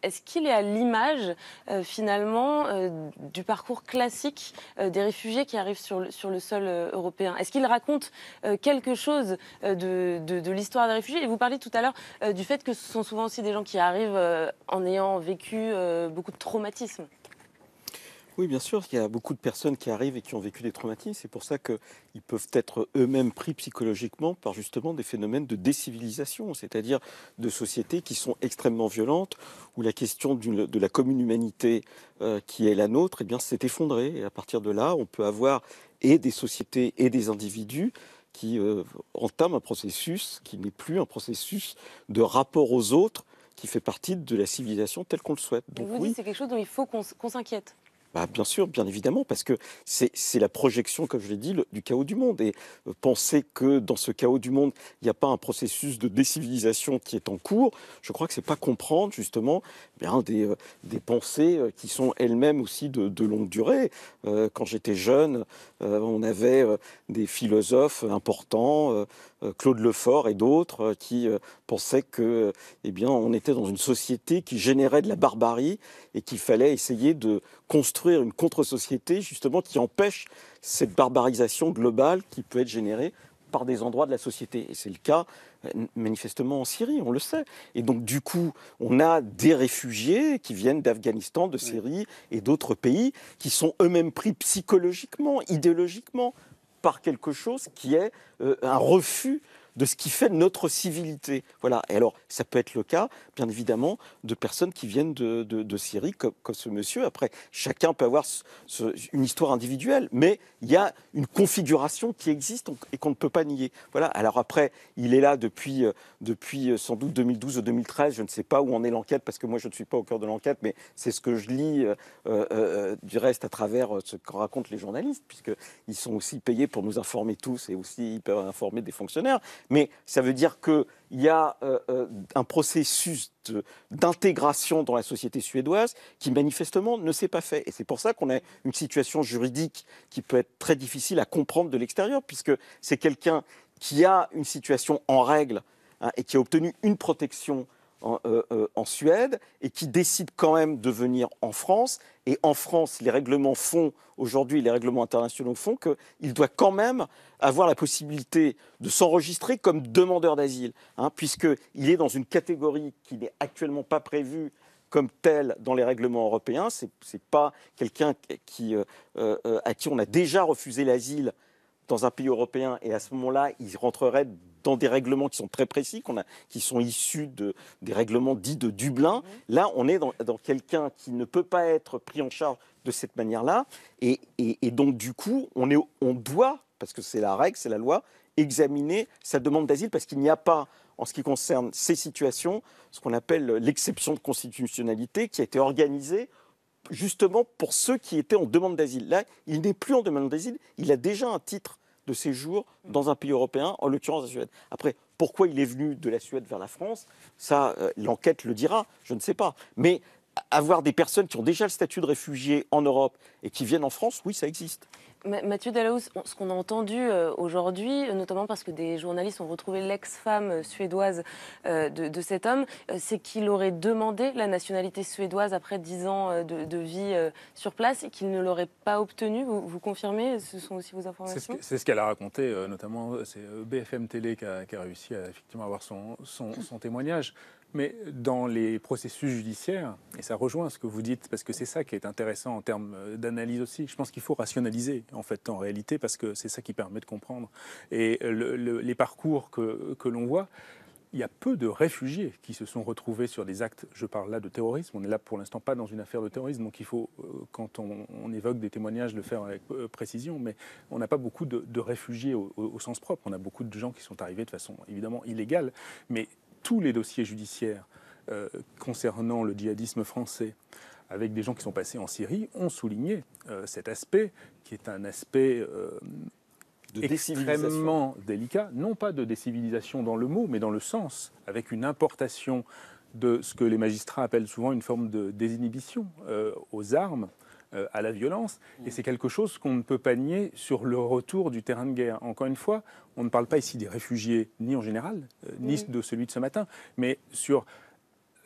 est-ce qu'il est à l'image euh, finalement euh, du parcours classique euh, des réfugiés qui arrivent sur le, sol européen Est-ce qu'il raconte quelque chose de, de l'histoire des réfugiés Et vous parliez tout à l'heure du fait que ce sont souvent aussi des gens qui arrivent en ayant vécu beaucoup de traumatismes. Oui, bien sûr, il y a beaucoup de personnes qui arrivent et qui ont vécu des traumatismes. C'est pour ça qu'ils peuvent être eux-mêmes pris psychologiquement par justement des phénomènes de décivilisation, c'est-à-dire de sociétés qui sont extrêmement violentes, où la question de la commune humanité euh, qui est la nôtre eh bien, s'est effondrée. Et à partir de là, on peut avoir et des sociétés et des individus qui euh, entament un processus qui n'est plus un processus de rapport aux autres, qui fait partie de la civilisation telle qu'on le souhaite. Donc, vous oui, que c'est quelque chose dont il faut qu'on s'inquiète. Bah, bien sûr, bien évidemment, parce que c'est la projection, comme je l'ai dit, du chaos du monde. Et euh, penser que dans ce chaos du monde, il n'y a pas un processus de décivilisation qui est en cours, je crois que c'est pas comprendre justement eh bien, des, euh, pensées euh, qui sont elles-mêmes aussi de, longue durée. quand j'étais jeune, on avait des philosophes importants euh, Claude Lefort et d'autres euh, qui euh, pensaient que, eh bien, on était dans une société qui générait de la barbarie et qu'il fallait essayer de construire une contre-société justement qui empêche cette barbarisation globale qui peut être générée par des endroits de la société. Et c'est le cas manifestement en Syrie, on le sait. Et donc du coup, on a des réfugiés qui viennent d'Afghanistan, de Syrie et d'autres pays qui sont eux-mêmes pris psychologiquement, idéologiquement par quelque chose qui est euh, un refus de ce qui fait notre civilité. Voilà. Et alors, ça peut être le cas, bien évidemment, de personnes qui viennent de, Syrie, comme, ce monsieur. Après, chacun peut avoir une histoire individuelle, mais il y a une configuration qui existe et qu'on ne peut pas nier. Voilà. Alors après, il est là depuis, euh, depuis euh, sans doute 2012 ou 2013. Je ne sais pas où en est l'enquête, parce que moi, je ne suis pas au cœur de l'enquête, mais c'est ce que je lis euh, du reste à travers ce qu'en racontent les journalistes, puisqu'ils sont aussi payés pour nous informer tous et aussi ils peuvent informer des fonctionnaires mais ça veut dire qu'il y a euh, euh, un processus d'intégration dans la société suédoise qui manifestement ne s'est pas fait. Et c'est pour ça qu'on a une situation juridique qui peut être très difficile à comprendre de l'extérieur, puisque c'est quelqu'un qui a une situation en règle hein, et qui a obtenu une protection euh, euh, en, Suède et qui décide quand même de venir en France. Et en France, les règlements font, aujourd'hui, les règlements internationaux font qu'il doit quand même avoir la possibilité de s'enregistrer comme demandeur d'asile, hein, puisqu'il est dans une catégorie qui n'est actuellement pas prévue comme telle dans les règlements européens. Ce n'est pas quelqu'un euh, à qui on a déjà refusé l'asile dans un pays européen et à ce moment-là, il rentrerait dans des règlements qui sont très précis, qui sont issus des règlements dits de Dublin. Mhm. Là, on est dans, quelqu'un qui ne peut pas être pris en charge de cette manière-là. Et, donc, du coup, on, on doit, parce que c'est la règle, c'est la loi, examiner sa demande d'asile parce qu'il n'y a pas, en ce qui concerne ces situations, ce qu'on appelle l'exception de constitutionnalité qui a été organisée justement pour ceux qui étaient en demande d'asile. Là, il n'est plus en demande d'asile, il a déjà un titre de séjour dans un pays européen, en l'occurrence la Suède. Après, pourquoi il est venu de la Suède vers la France Ça, euh, l'enquête le dira, je ne sais pas. Mais avoir des personnes qui ont déjà le statut de réfugié en Europe et qui viennent en France, oui, ça existe. Mathieu Dallaus, ce qu'on a entendu euh, aujourd'hui, euh, notamment parce que des journalistes ont retrouvé l'ex-femme euh, suédoise de, cet homme, c'est qu'il aurait demandé la nationalité suédoise après 10 ans de, vie sur place et qu'il ne l'aurait pas obtenue. Vous, confirmez Ce sont aussi vos informations C'est ce, qu'elle a raconté, notamment c'est BFM Télé qui a, réussi à effectivement avoir son témoignage. Mais dans les processus judiciaires, et ça rejoint ce que vous dites, parce que c'est ça qui est intéressant en termes euh, d'analyse aussi, je pense qu'il faut rationaliser en fait en réalité, parce que c'est ça qui permet de comprendre. Et euh, les parcours que, que l'on voit, il y a peu de réfugiés qui se sont retrouvés sur des actes, je parle là de terrorisme, on n'est là pour l'instant pas dans une affaire de terrorisme, donc il faut, euh, quand on, évoque des témoignages, le faire avec précision, mais on n'a pas beaucoup de, réfugiés au, au, sens propre, on a beaucoup de gens qui sont arrivés de façon évidemment illégale, mais tous les dossiers judiciaires euh, concernant le djihadisme français avec des gens qui sont passés en Syrie ont souligné euh, cet aspect qui est un aspect euh, extrêmement délicat, non pas de décivilisation dans le mot, mais dans le sens, avec une importation de ce que les magistrats appellent souvent une forme de désinhibition aux armes. Euh, à la violence. Et mm. c'est quelque chose qu'on ne peut pas nier sur le retour du terrain de guerre. Encore une fois, on ne parle pas ici des réfugiés, ni en général, euh, ni mm. de celui de ce matin, mais sur,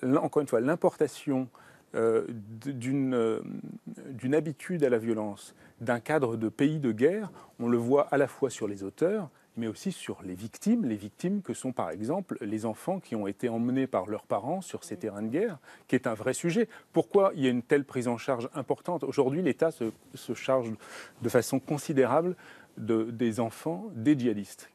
encore une fois, l'importation euh, d'une habitude à la violence, d'un cadre de pays de guerre, on le voit à la fois sur les auteurs mais aussi sur les victimes, les victimes que sont par exemple les enfants qui ont été emmenés par leurs parents sur ces terrains de guerre, qui est un vrai sujet. Pourquoi il y a une telle prise en charge importante Aujourd'hui, l'État se, charge de façon considérable des enfants des djihadistes,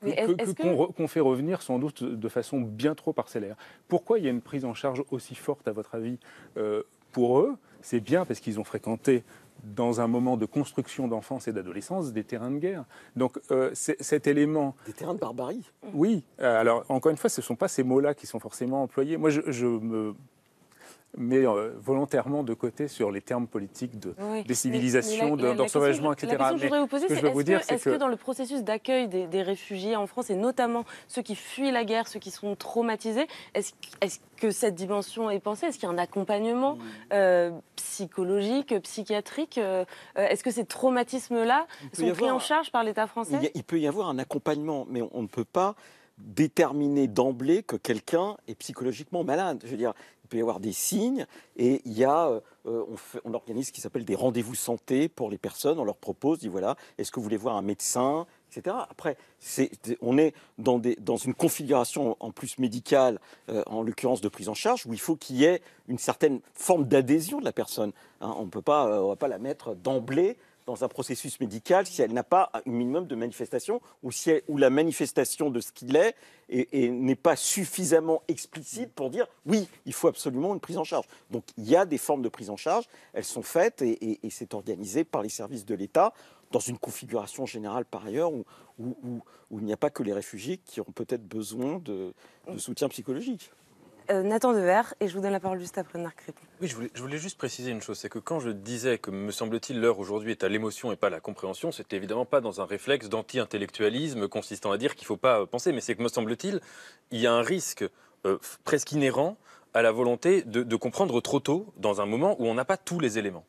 qu'on que, fait revenir sans doute de façon bien trop parcellaire. Pourquoi il y a une prise en charge aussi forte, à votre avis, euh, pour eux C'est bien parce qu'ils ont fréquenté dans un moment de construction d'enfance et d'adolescence, des terrains de guerre. Donc euh, cet élément... Des terrains de barbarie Oui. Euh, alors encore une fois, ce ne sont pas ces mots-là qui sont forcément employés. Moi, je me mais euh, volontairement de côté sur les termes politiques de, des civilisations, d'ensauvagement, de, etc. La question que je voudrais vous poser, c'est est-ce que, dans le processus d'accueil des, réfugiés en France, et notamment ceux qui fuient la guerre, ceux qui sont traumatisés, est-ce que cette dimension est pensée Est-ce qu'il y a un accompagnement mm. euh, psychologique, psychiatrique euh, Est-ce que ces traumatismes-là sont pris en charge par l'État français il, peut y avoir un accompagnement, mais on, on ne peut pas déterminer d'emblée que quelqu'un est psychologiquement malade. Je veux dire, peut y avoir des signes et il y a, euh, euh, on, on, organise ce qui s'appelle des rendez-vous santé pour les personnes. On leur propose, dit voilà, est-ce que vous voulez voir un médecin, etc. Après, c'est on est dans, des, dans, une configuration en plus médicale, euh, en l'occurrence de prise en charge, où il faut qu'il y ait une certaine forme d'adhésion de la personne. Hein. on ne peut pas, on va pas la mettre d'emblée dans un processus médical si elle n'a pas un minimum de manifestation ou si ou la manifestation de ce qu'il est et, n'est pas suffisamment explicite pour dire oui, il faut absolument une prise en charge. Donc il y a des formes de prise en charge, elles sont faites et, c'est organisé par les services de l'État dans une configuration générale par ailleurs où, il n'y a pas que les réfugiés qui ont peut-être besoin de mm. soutien psychologique. Euh, Nathan Dever, et je vous donne la parole juste après Marc Crépon. Oui, je voulais, juste préciser une chose, c'est que quand je disais que, me semble-t-il, l'heure aujourd'hui est à l'émotion et pas à la compréhension, c'était évidemment pas dans un réflexe d'anti-intellectualisme consistant à dire qu'il ne faut pas euh, penser, mais c'est que, me semble-t-il, il y a un risque euh, presque inhérent à la volonté de, comprendre trop tôt, dans un moment où on n'a pas tous les éléments.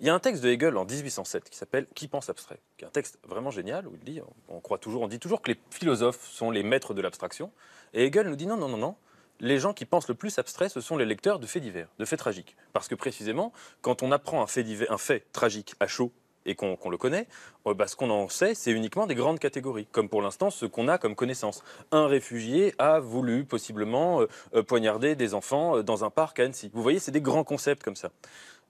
Il y a un texte de Hegel en 1807 qui s'appelle Qui pense abstrait, qui est un texte vraiment génial où il dit, on, on croit toujours, on dit toujours que les philosophes sont les maîtres de l'abstraction, et Hegel nous dit non, non, non, non, les gens qui pensent le plus abstrait, ce sont les lecteurs de faits divers, de faits tragiques. Parce que précisément, quand on apprend un fait, un fait tragique à chaud, et qu'on le connaît, euh, bah, ce qu'on en sait, c'est uniquement des grandes catégories, comme pour l'instant ce qu'on a comme connaissance. Un réfugié a voulu possiblement euh, euh, poignarder des enfants dans un parc à Annecy. Vous voyez, c'est des grands concepts comme ça.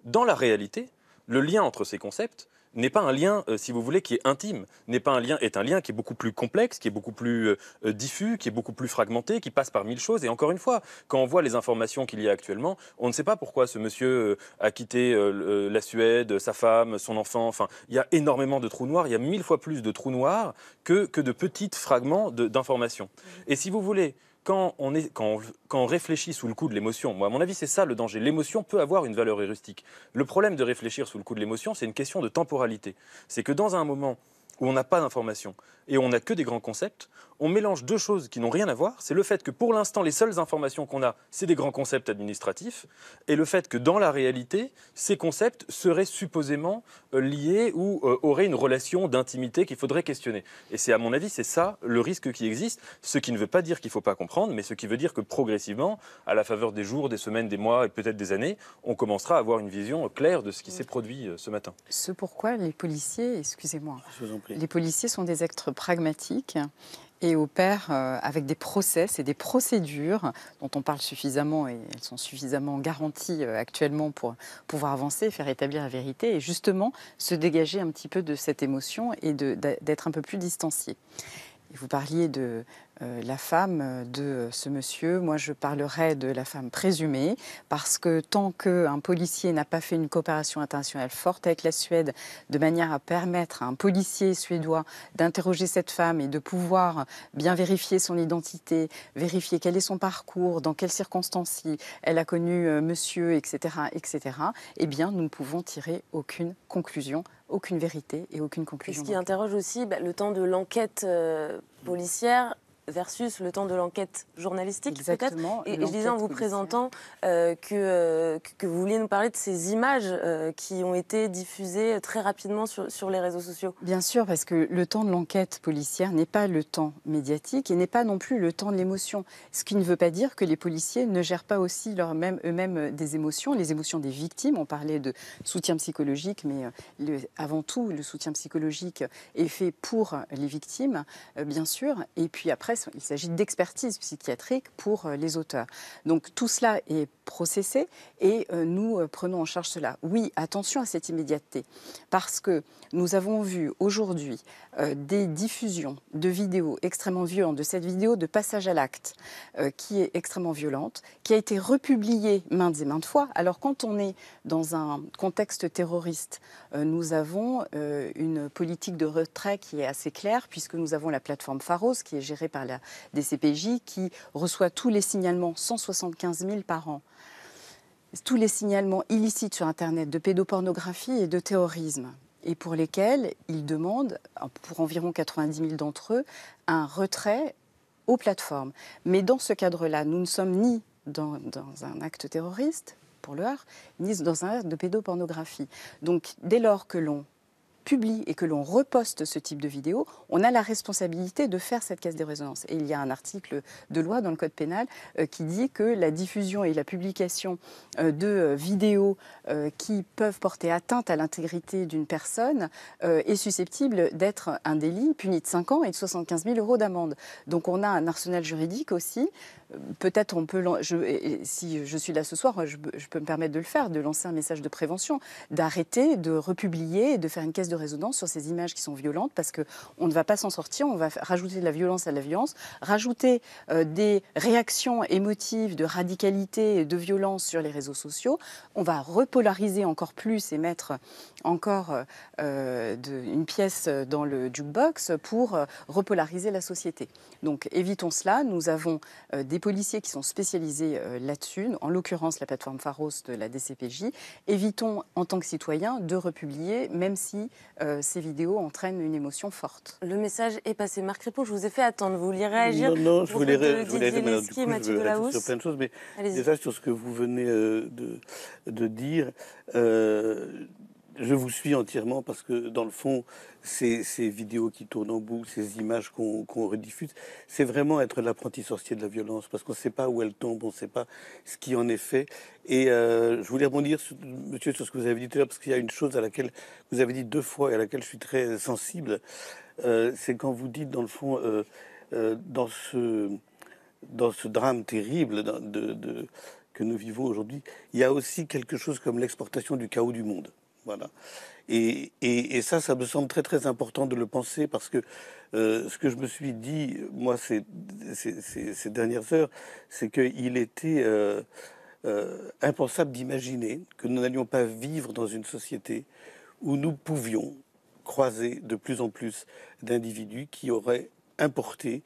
Dans la réalité, le lien entre ces concepts, n'est pas un lien, euh, si vous voulez, qui est intime, n'est pas un lien, est un lien qui est beaucoup plus complexe, qui est beaucoup plus euh, euh, diffus, qui est beaucoup plus fragmenté, qui passe par mille choses. Et encore une fois, quand on voit les informations qu'il y a actuellement, on ne sait pas pourquoi ce monsieur a quitté la Suède, sa femme, son enfant. Enfin, il y a énormément de trous noirs. Il y a mille fois plus de trous noirs que de petits fragments d'informations. Et si vous voulez, quand on, réfléchit sous le coup de l'émotion, à mon avis, c'est ça le danger. L'émotion peut avoir une valeur heuristique. Le problème de réfléchir sous le coup de l'émotion, c'est une question de temporalité. C'est que dans un moment où on n'a pas d'informations et on n'a que des grands concepts, on mélange deux choses qui n'ont rien à voir. C'est le fait que pour l'instant, les seules informations qu'on a, c'est des grands concepts administratifs, et le fait que dans la réalité, ces concepts seraient supposément euh, liés ou euh, auraient une relation d'intimité qu'il faudrait questionner. Et c'est à mon avis, c'est ça le risque qui existe, ce qui ne veut pas dire qu'il ne faut pas comprendre, mais ce qui veut dire que progressivement, à la faveur des jours, des semaines, des mois et peut-être des années, on commencera à avoir une vision euh, claire de ce qui s'est produit ce matin. Ce pourquoi les policiers, excusez-moi, les policiers sont des actes pragmatiques et opère euh, avec des process et des procédures dont on parle suffisamment et elles sont suffisamment garanties euh, actuellement pour pouvoir avancer, faire établir la vérité et justement se dégager un petit peu de cette émotion et d'être un peu plus distancié. Vous parliez de, euh, la femme de ce monsieur. Moi, je parlerai de la femme présumée, parce que tant qu'un policier n'a pas fait une coopération internationale forte avec la Suède, de manière à permettre à un policier suédois d'interroger cette femme et de pouvoir bien vérifier son identité, vérifier quel est son parcours, dans quelles circonstances elle a connu euh, monsieur, etc., etc., eh bien, nous ne pouvons tirer aucune conclusion aucune vérité et aucune conclusion. Et ce qui interroge aussi bah, le temps de l'enquête euh, policière versus le temps de l'enquête journalistique peut-être. Et je disais en vous présentant euh, euh, que, que vous vouliez nous parler de ces images euh, qui ont été diffusées très rapidement sur, sur, les réseaux sociaux. Bien sûr, parce que le temps de l'enquête policière n'est pas le temps médiatique et n'est pas non plus le temps de l'émotion. Ce qui ne veut pas dire que les policiers ne gèrent pas aussi eux-mêmes des émotions, les émotions des victimes. On parlait de soutien psychologique, mais avant tout, le soutien psychologique est fait pour les victimes, bien sûr. Et puis après, il s'agit d'expertise psychiatrique pour euh, les auteurs. Donc tout cela est processé et euh, nous euh, prenons en charge cela. Oui, attention à cette immédiateté, parce que nous avons vu aujourd'hui des diffusions de vidéos extrêmement violentes, de cette vidéo de passage à l'acte qui est extrêmement violente, qui a été republiée maintes et maintes fois. Alors quand on est dans un contexte terroriste, nous avons une politique de retrait qui est assez claire, puisque nous avons la plateforme Pharos qui est gérée par des CPJ qui reçoit tous les signalements, 175 000 par an, tous les signalements illicites sur Internet de pédopornographie et de terrorisme et pour lesquels ils demandent, pour environ 90 000 d'entre eux, un retrait aux plateformes. Mais dans ce cadre-là, nous ne sommes ni dans, un acte terroriste, pour le ni dans un acte de pédopornographie. Donc dès lors que l'on publie et que l'on reposte ce type de vidéo, on a la responsabilité de faire cette caisse de résonance. Et il y a un article de loi dans le Code pénal euh, qui dit que la diffusion et la publication euh, de euh, vidéos qui peuvent porter atteinte à l'intégrité d'une personne est susceptible d'être un délit puni de 5 ans et de 75 000 euros d'amende. Donc on a un arsenal juridique aussi. Peut-être on peut, si je suis là ce soir, je, je peux me permettre de le faire, de lancer un message de prévention, d'arrêter de republier, de faire une caisse de résonance sur ces images qui sont violentes parce qu'on ne va pas s'en sortir, on va rajouter de la violence à la violence, rajouter euh, des réactions émotives de radicalité et de violence sur les réseaux sociaux. On va repolariser encore plus et mettre encore euh, de, une pièce dans le jukebox pour euh, repolariser la société. Donc évitons cela. Nous avons des policiers qui sont spécialisés là-dessus, en l'occurrence la plateforme Pharos de la DCPJ. Évitons en tant que citoyens de republier, même si euh, ces vidéos entraînent une émotion forte. Le message est passé. Marc Ripoll, je vous ai fait attendre. Vous vouliez réagir Non, non, je voulais, sur plein de choses, mais déjà sur ce que vous venez euh, de, dire. Euh, je vous suis entièrement parce que, dans le fond, ces, vidéos qui tournent en boucle, ces images qu'on rediffuse, c'est vraiment être l'apprenti sorcier de la violence parce qu'on ne sait pas où elle tombe, on ne sait pas ce qui en est fait. Et euh, je voulais rebondir, monsieur, sur ce que vous avez dit tout à l'heure parce qu'il y a une chose à laquelle vous avez dit deux fois et à laquelle je suis très sensible. Euh, c'est quand vous dites, dans le fond, euh, dans, ce, dans ce drame terrible que nous vivons aujourd'hui, il y a aussi quelque chose comme l'exportation du chaos du monde. Voilà. Et, ça, ça me semble très très important de le penser parce que euh, ce que je me suis dit, moi, ces, ces, dernières heures, c'est qu'il était euh, euh, impensable d'imaginer que nous n'allions pas vivre dans une société où nous pouvions croiser de plus en plus d'individus qui auraient importé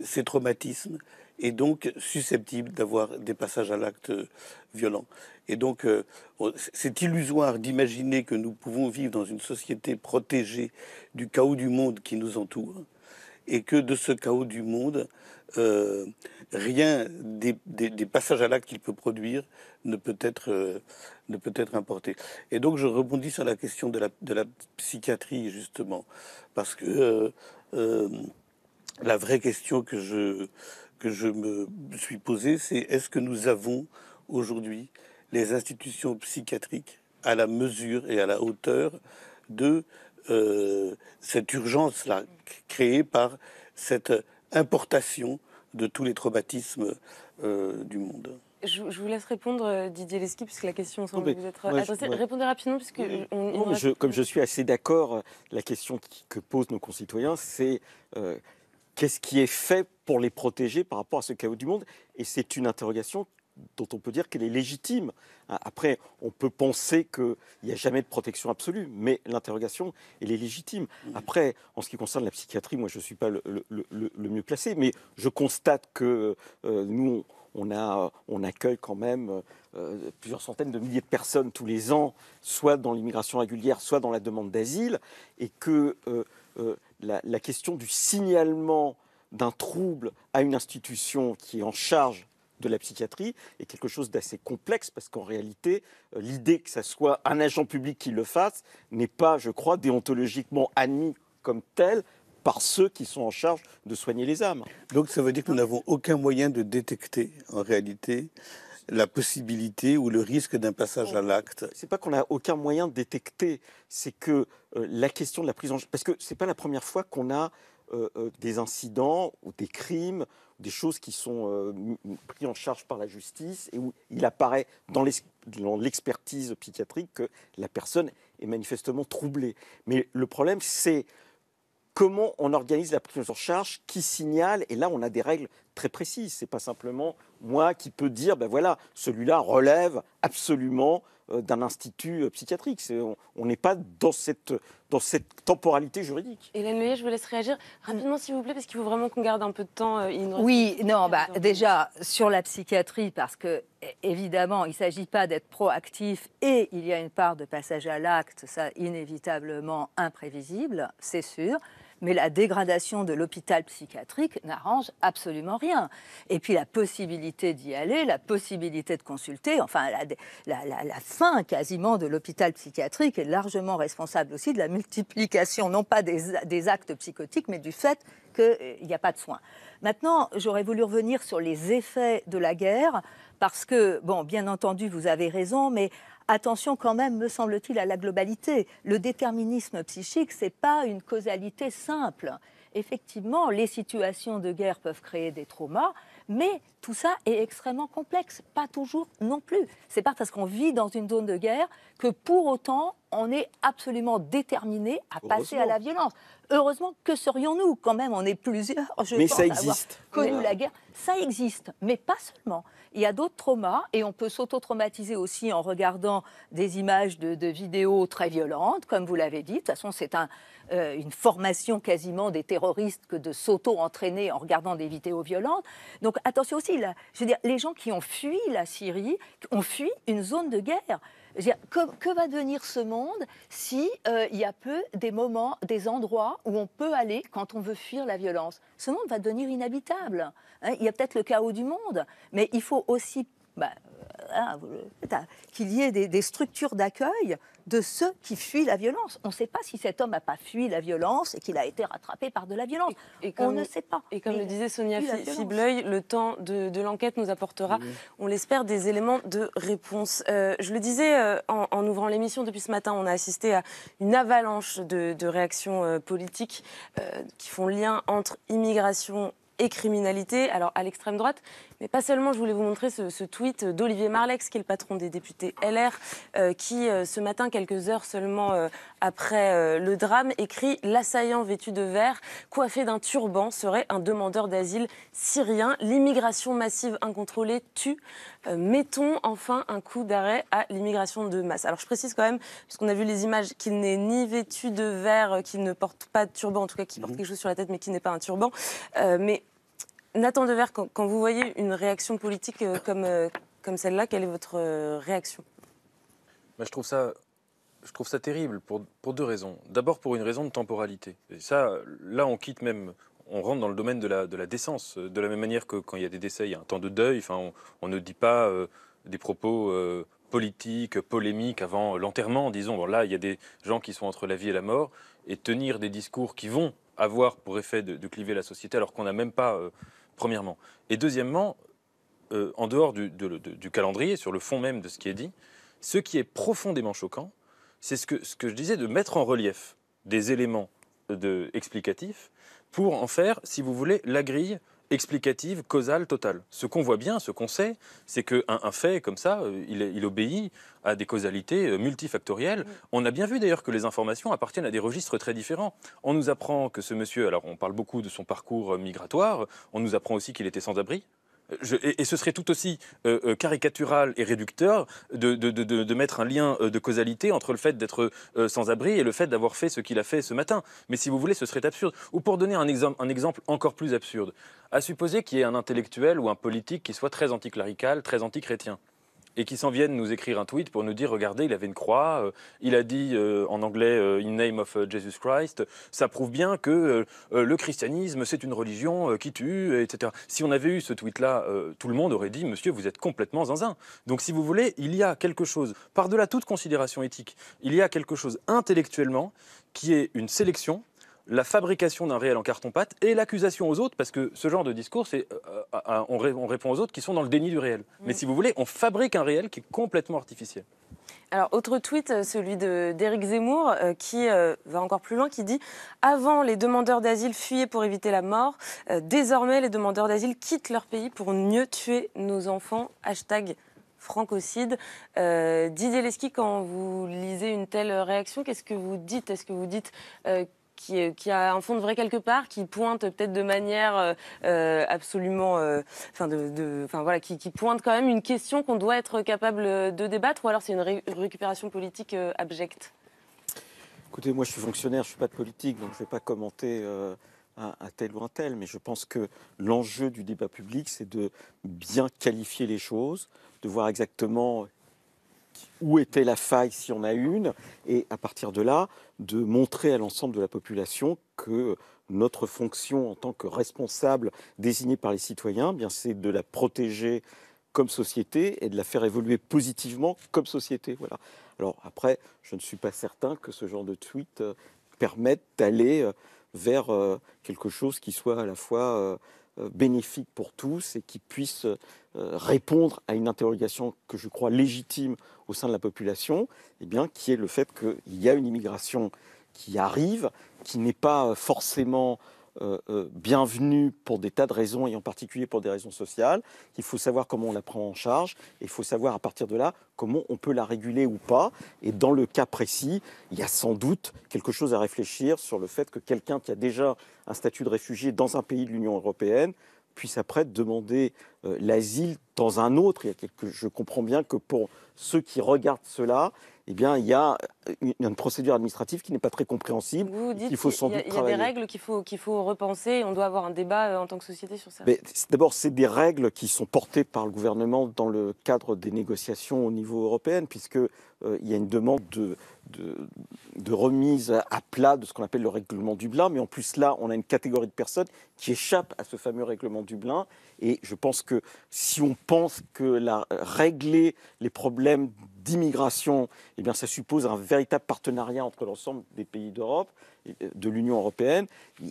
ces traumatismes et donc susceptible d'avoir des passages à l'acte euh, violents. Et donc, euh, c'est illusoire d'imaginer que nous pouvons vivre dans une société protégée du chaos du monde qui nous entoure, et que de ce chaos du monde, euh, rien des, passages à l'acte qu'il peut produire ne peut être ne peut être importé. Et donc je rebondis sur la question de la, de la psychiatrie justement parce que la vraie question que je que je me suis posé, c'est est-ce que nous avons aujourd'hui les institutions psychiatriques à la mesure et à la hauteur de euh, cette urgence-là créée par cette importation de tous les traumatismes euh, du monde. Je, vous laisse répondre, euh, Didier Lesky, puisque la question semble vous être adressée. Répondez rapidement, puisque... je, comme je suis assez d'accord, la question que posent nos concitoyens, c'est qu'est-ce qui est fait pour les protéger par rapport à ce chaos du monde. Et c'est une interrogation dont on peut dire qu'elle est légitime. Hein, après, on peut penser qu'il n'y a jamais de protection absolue, mais l'interrogation, elle est légitime. Après, en ce qui concerne la psychiatrie, moi, je ne suis pas le, mieux placé, mais je constate que euh, nous, on, a, on, accueille quand même euh, plusieurs centaines de milliers de personnes tous les ans, soit dans l'immigration régulière, soit dans la demande d'asile, et que euh, la, la, question du signalement d'un trouble à une institution qui est en charge de la psychiatrie est quelque chose d'assez complexe parce qu'en réalité, euh, l'idée que ça soit un agent public qui le fasse n'est pas, je crois, déontologiquement admis comme tel par ceux qui sont en charge de soigner les âmes. Donc ça veut dire que nous n'avons aucun moyen de détecter en réalité la possibilité ou le risque d'un passage à l'acte. C'est pas qu'on n'a aucun moyen de détecter, c'est que euh, la question de la prise en charge, parce que ce n'est pas la première fois qu'on a euh, euh, des incidents ou des crimes, des choses qui sont euh, pris en charge par la justice et où il apparaît dans l'expertise psychiatrique que la personne est manifestement troublée. Mais le problème, c'est comment on organise la prise en charge, qui signale, et là on a des règles très précises. C'est pas simplement moi, qui peux dire, ben voilà, celui-là relève absolument euh, d'un institut euh, psychiatrique. on n'est pas dans cette, dans cette temporalité juridique. Hélène Leyer, je vous laisse réagir rapidement, s'il vous plaît, parce qu'il faut vraiment qu'on garde un peu de temps. Euh, oui, non, bah, déjà, sur la psychiatrie, parce que, évidemment, il ne s'agit pas d'être proactif et il y a une part de passage à l'acte, ça, inévitablement imprévisible, c'est sûr mais la dégradation de l'hôpital psychiatrique n'arrange absolument rien. Et puis la possibilité d'y aller, la possibilité de consulter, enfin la, la, fin quasiment de l'hôpital psychiatrique est largement responsable aussi de la multiplication, non pas des, des actes psychotiques, mais du fait qu'il n'y a pas de soins. Maintenant, j'aurais voulu revenir sur les effets de la guerre, parce que, bon, bien entendu, vous avez raison, mais Attention quand même, me semble-t-il, à la globalité. Le déterminisme psychique, n'est pas une causalité simple. Effectivement, les situations de guerre peuvent créer des traumas, mais tout ça est extrêmement complexe, pas toujours non plus. C'est pas parce qu'on vit dans une zone de guerre que pour autant on est absolument déterminé à passer à la violence. Heureusement, que serions-nous Quand même, on est plusieurs, je mais ça existe. connu la guerre. Ça existe, mais pas seulement. Il y a d'autres traumas, et on peut s'auto-traumatiser aussi en regardant des images de, vidéos très violentes, comme vous l'avez dit. De toute façon, c'est un, euh, une formation quasiment des terroristes que de s'auto-entraîner en regardant des vidéos violentes. Donc attention aussi, les gens qui ont fui la Syrie ont fui une zone de guerre. que, va devenir ce monde si euh, il y a peu des moments, des endroits où on peut aller quand on veut fuir la violence Ce monde va devenir inhabitable. Hein. il y a peut-être le chaos du monde, mais il faut aussi bah, euh, qu'il y ait des structures d'accueil de ceux qui fuient la violence. On ne sait pas si cet homme n'a pas fui la violence et qu'il a été rattrapé par de la violence. Et, on ne sait pas. Et comme le disait Sonia Fibleuil, le temps de, l'enquête nous apportera, on l'espère, des éléments de réponse. Euh, je le disais euh, en, ouvrant l'émission depuis ce matin, on a assisté à une avalanche de, réactions euh, politiques qui font lien entre immigration et criminalité. Alors à l'extrême droite, mais pas seulement, je voulais vous montrer ce, tweet d'Olivier Marlex, qui est le patron des députés LR, euh, qui euh, ce matin, quelques heures seulement euh, après le drame, écrit L'assaillant vêtu de vert, coiffé d'un turban, serait un demandeur d'asile syrien. L'immigration massive incontrôlée tue. mettons enfin un coup d'arrêt à l'immigration de masse. Alors je précise quand même, puisqu'on a vu les images, qu'il n'est ni vêtu de vert, qu'il ne porte pas de turban, en tout cas qu'il porte mmh. quelque chose sur la tête, mais qui n'est pas un turban. mais Nathan Devers, quand, vous voyez une réaction politique euh, comme, euh, comme celle-là, quelle est votre euh, réaction bah, je, trouve ça, je trouve ça terrible pour, pour deux raisons. D'abord pour une raison de temporalité. ça, là, on quitte même, on rentre dans le domaine de la, de la décence. De la même manière que quand il y a des décès, il y a un temps de deuil. Enfin, on, ne dit pas des propos politiques, polémiques avant l'enterrement, disons. là, il y a des gens qui sont entre la vie et la mort. Et tenir des discours qui vont avoir pour effet de, cliver la société alors qu'on n'a même pas premièrement. Et deuxièmement, euh, en dehors du, calendrier, sur le fond même de ce qui est dit, ce qui est profondément choquant, c'est ce que, je disais de mettre en relief des éléments euh, explicatifs pour en faire, si vous voulez, la grille explicative, causale, totale. Ce qu'on voit bien, ce qu'on sait, c'est qu'un un fait comme ça, euh, il, obéit à des causalités euh, multifactorielles. Mm. On a bien vu d'ailleurs que les informations appartiennent à des registres très différents. On nous apprend que ce monsieur, alors on parle beaucoup de son parcours euh, migratoire, on nous apprend aussi qu'il était sans abri, et, ce serait tout aussi euh, euh, caricatural et réducteur de, mettre un lien euh, de causalité entre le fait d'être sans-abri et le fait d'avoir fait ce qu'il a fait ce matin. Mais si vous voulez, ce serait absurde. Ou pour donner un, exemple, encore plus absurde, à supposer qu'il y ait un intellectuel ou un politique qui soit très anticlarical, très antichrétien et qui s'en viennent nous écrire un tweet pour nous dire regardez, il avait une croix, euh, il a dit euh, en anglais euh, in name of Jesus Christ. Ça prouve bien que le christianisme c'est une religion qui tue, etc. Si on avait eu ce tweet-là, tout le monde aurait dit monsieur, vous êtes complètement zinzin. Donc si vous voulez, il y a quelque chose par-delà toute considération éthique, il y a quelque chose intellectuellement qui est une sélection la fabrication d'un réel en carton-pâte et l'accusation aux autres, parce que ce genre de discours, euh, euh, euh, on, répond aux autres qui sont dans le déni du réel. Mais mm. si vous voulez, on fabrique un réel qui est complètement artificiel. Alors, autre tweet, celui d'Éric Zemmour, qui va encore plus loin, qui dit Avant, les demandeurs d'asile fuyaient pour éviter la mort. désormais, les demandeurs d'asile quittent leur pays pour mieux tuer nos enfants. Hashtag francocide. Didier Lesky, quand vous lisez une telle réaction, qu'est-ce que vous dites Est-ce que vous dites euh, qui, a un fond de vrai quelque part, qui pointe peut-être de manière euh, euh, absolument, enfin de, enfin voilà, qui, pointe quand même une question qu'on doit être capable de débattre, ou alors c'est une récupération politique abjecte. Écoutez, moi je suis fonctionnaire, je suis pas de politique, donc je ne vais pas commenter. Un, un tel ou un tel, mais je pense que l'enjeu du débat public, c'est de bien qualifier les choses, de voir exactement où était la faille si on a une, et à partir de là, de montrer à l'ensemble de la population que notre fonction en tant que responsable désigné par les citoyens, eh bien c'est de la protéger comme société et de la faire évoluer positivement comme société. Voilà. Alors après, je ne suis pas certain que ce genre de tweet euh, permette d'aller euh, vers euh, quelque chose qui soit à la fois euh, bénéfique pour tous et qui puisse euh, répondre à une interrogation que je crois légitime au sein de la population, eh bien, qui est le fait qu'il y a une immigration qui arrive, qui n'est pas forcément euh, euh, bienvenue pour des tas de raisons, et en particulier pour des raisons sociales. Il faut savoir comment on la prend en charge, et il faut savoir à partir de là comment on peut la réguler ou pas. Et dans le cas précis, il y a sans doute quelque chose à réfléchir sur le fait que quelqu'un qui a déjà un statut de réfugié dans un pays de l'Union européenne puisse après demander euh, l'asile dans un autre. Je comprends bien que pour ceux qui regardent cela, eh bien, il y a euh, une, procédure administrative qui n'est pas très compréhensible. Il faut Il y a des règles qu'il faut, qu'il faut repenser on doit avoir un débat euh, en tant que société sur ça. D'abord, c'est des règles qui sont portées par le gouvernement dans le cadre des négociations au niveau européen, puisqu'il euh, y a une demande de, de, remise à plat de ce qu'on appelle le règlement Dublin. Mais en plus, là, on a une catégorie de personnes qui échappent à ce fameux règlement Dublin. Et je pense que si on pense que la, régler les problèmes d'immigration, eh bien, ça suppose un véritable partenariat entre l'ensemble des pays d'Europe, euh, de l'Union européenne.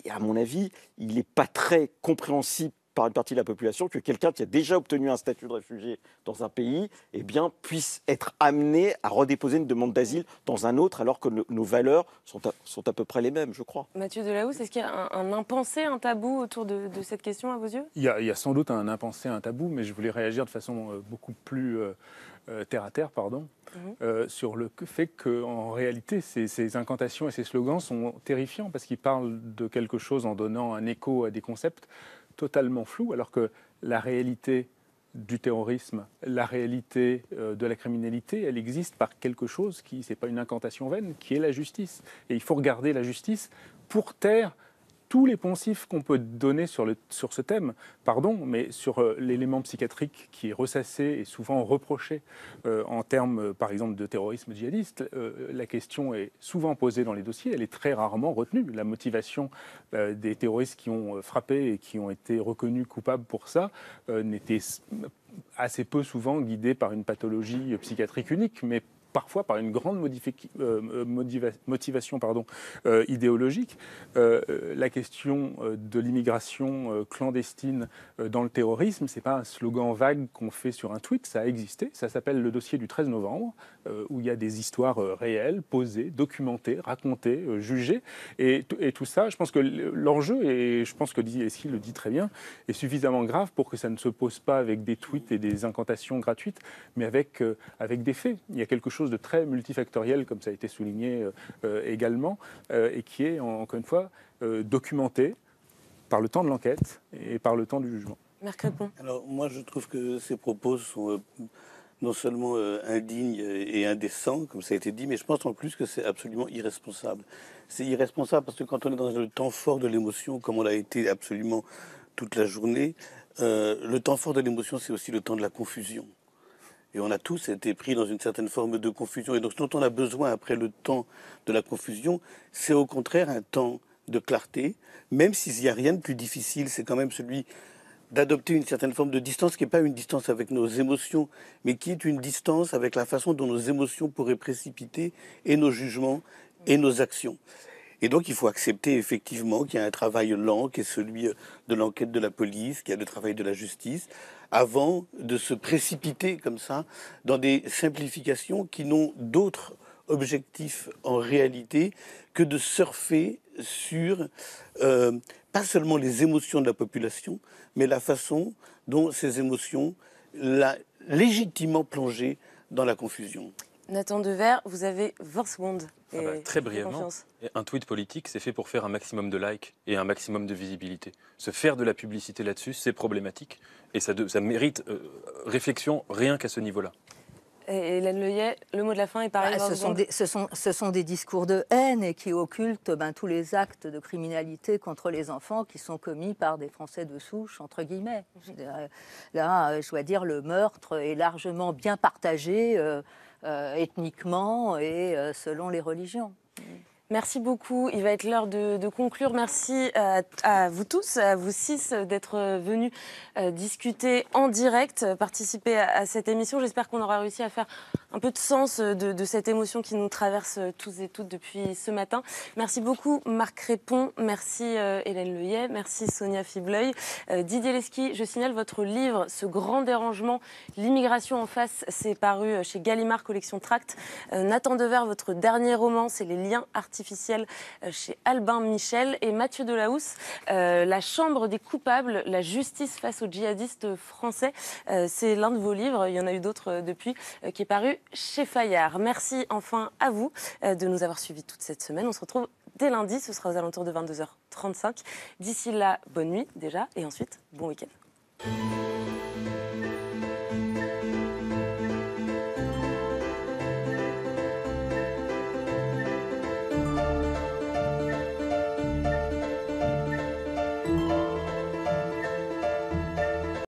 à mon avis, il n'est pas très compréhensible par une partie de la population que quelqu'un qui a déjà obtenu un statut de réfugié dans un pays eh bien, puisse être amené à redéposer une demande d'asile dans un autre alors que nos valeurs sont à, sont à peu près les mêmes, je crois. Mathieu Delahousse, est-ce qu'il y a un, impensé, un tabou autour de, cette question à vos yeux il y, a, sans doute un impensé, un tabou, mais je voulais réagir de façon euh, beaucoup plus... Euh, euh, terre à terre, pardon, mhm. sur le fait qu'en réalité, ces, ces, incantations et ces slogans sont terrifiants parce qu'ils parlent de quelque chose en donnant un écho à des concepts totalement flou, alors que la réalité du terrorisme, la réalité euh, de la criminalité, elle existe par quelque chose qui, ce n'est pas une incantation vaine, qui est la justice. Et il faut regarder la justice pour taire tous les poncifs qu'on peut donner sur, le, sur ce thème, pardon, mais sur euh, l'élément psychiatrique qui est ressassé et souvent reproché euh, en termes, euh, par exemple, de terrorisme djihadiste, la question est souvent posée dans les dossiers, elle est très rarement retenue. La motivation des terroristes qui ont frappé et qui ont été reconnus coupables pour ça n'était assez peu souvent guidée par une pathologie psychiatrique unique, mais parfois par une grande euh, euh, motivation pardon, euh, idéologique. la question de l'immigration clandestine dans le terrorisme, ce n'est pas un slogan vague qu'on fait sur un tweet, ça a existé, ça s'appelle le dossier du 13 novembre, où il y a des histoires réelles, posées, documentées, racontées, jugées. Et, tout ça, je pense que l'enjeu, et je pense que Esquil le dit très bien, est suffisamment grave pour que ça ne se pose pas avec des tweets et des incantations gratuites, mais avec, avec des faits. Il y a quelque chose chose de très multifactoriel, comme ça a été souligné euh, euh, également, euh, et qui est, encore une fois, documenté par le temps de l'enquête et par le temps du jugement. Alors moi je trouve que ces propos sont non seulement indignes et indécents, comme ça a été dit, mais je pense en plus que c'est absolument irresponsable. C'est irresponsable parce que quand on est dans le temps fort de l'émotion, comme on l'a été absolument toute la journée, le temps fort de l'émotion c'est aussi le temps de la confusion. Et on a tous été pris dans une certaine forme de confusion. Et donc ce dont on a besoin après le temps de la confusion, c'est au contraire un temps de clarté, même s'il n'y a rien de plus difficile, c'est quand même celui d'adopter une certaine forme de distance qui n'est pas une distance avec nos émotions, mais qui est une distance avec la façon dont nos émotions pourraient précipiter et nos jugements et nos actions. Et donc, il faut accepter effectivement qu'il y a un travail lent, qui est celui euh, de l'enquête de la police, qu'il y a le travail de la justice, avant de se précipiter comme ça dans des simplifications qui n'ont d'autre objectif en réalité que de surfer sur euh, pas seulement les émotions de la population, mais la façon dont ces émotions l'ont légitimement plongé dans la confusion. Nathan Dever, vous avez 20 secondes. Ah bah, très brièvement, un tweet politique, c'est fait pour faire un maximum de likes et un maximum de visibilité. Se faire de la publicité là-dessus, c'est problématique et ça, ça mérite euh, réflexion rien qu'à ce niveau-là. Hélène Leuillet, le mot de la fin est pareil. Bah, ce, sont des, ce, sont, ce, sont des, discours de haine et qui occultent ben, tous les actes de criminalité contre les enfants qui sont commis par des Français de souche, entre guillemets. Mhm. Là, euh, je dois dire, le meurtre est largement bien partagé. Euh, euh, ethniquement et euh, selon les religions. Merci beaucoup. Il va être l'heure de, conclure. Merci euh, à, vous tous, à vous six, euh, d'être euh, venus discuter en direct, participer à, cette émission. J'espère qu'on aura réussi à faire un peu de sens de, cette émotion qui nous traverse tous et toutes depuis ce matin. Merci beaucoup Marc Répon, merci Hélène Leuillet, merci Sonia Fibleuil. Didier Leski, je signale votre livre Ce grand dérangement, l'immigration en face, c'est paru chez Gallimard Collection Tract. Nathan Dever, votre dernier roman, c'est Les liens artistiques euh, chez Albin Michel et Mathieu Delahousse, euh, La Chambre des coupables, la justice face aux djihadistes français. Euh, c'est l'un de vos livres, il y en a eu d'autres depuis, qui est paru chez Fayard. Merci enfin à vous de nous avoir suivis toute cette semaine. On se retrouve dès lundi, ce sera aux alentours de 22h35. D'ici là, bonne nuit déjà, et ensuite, bon week-end.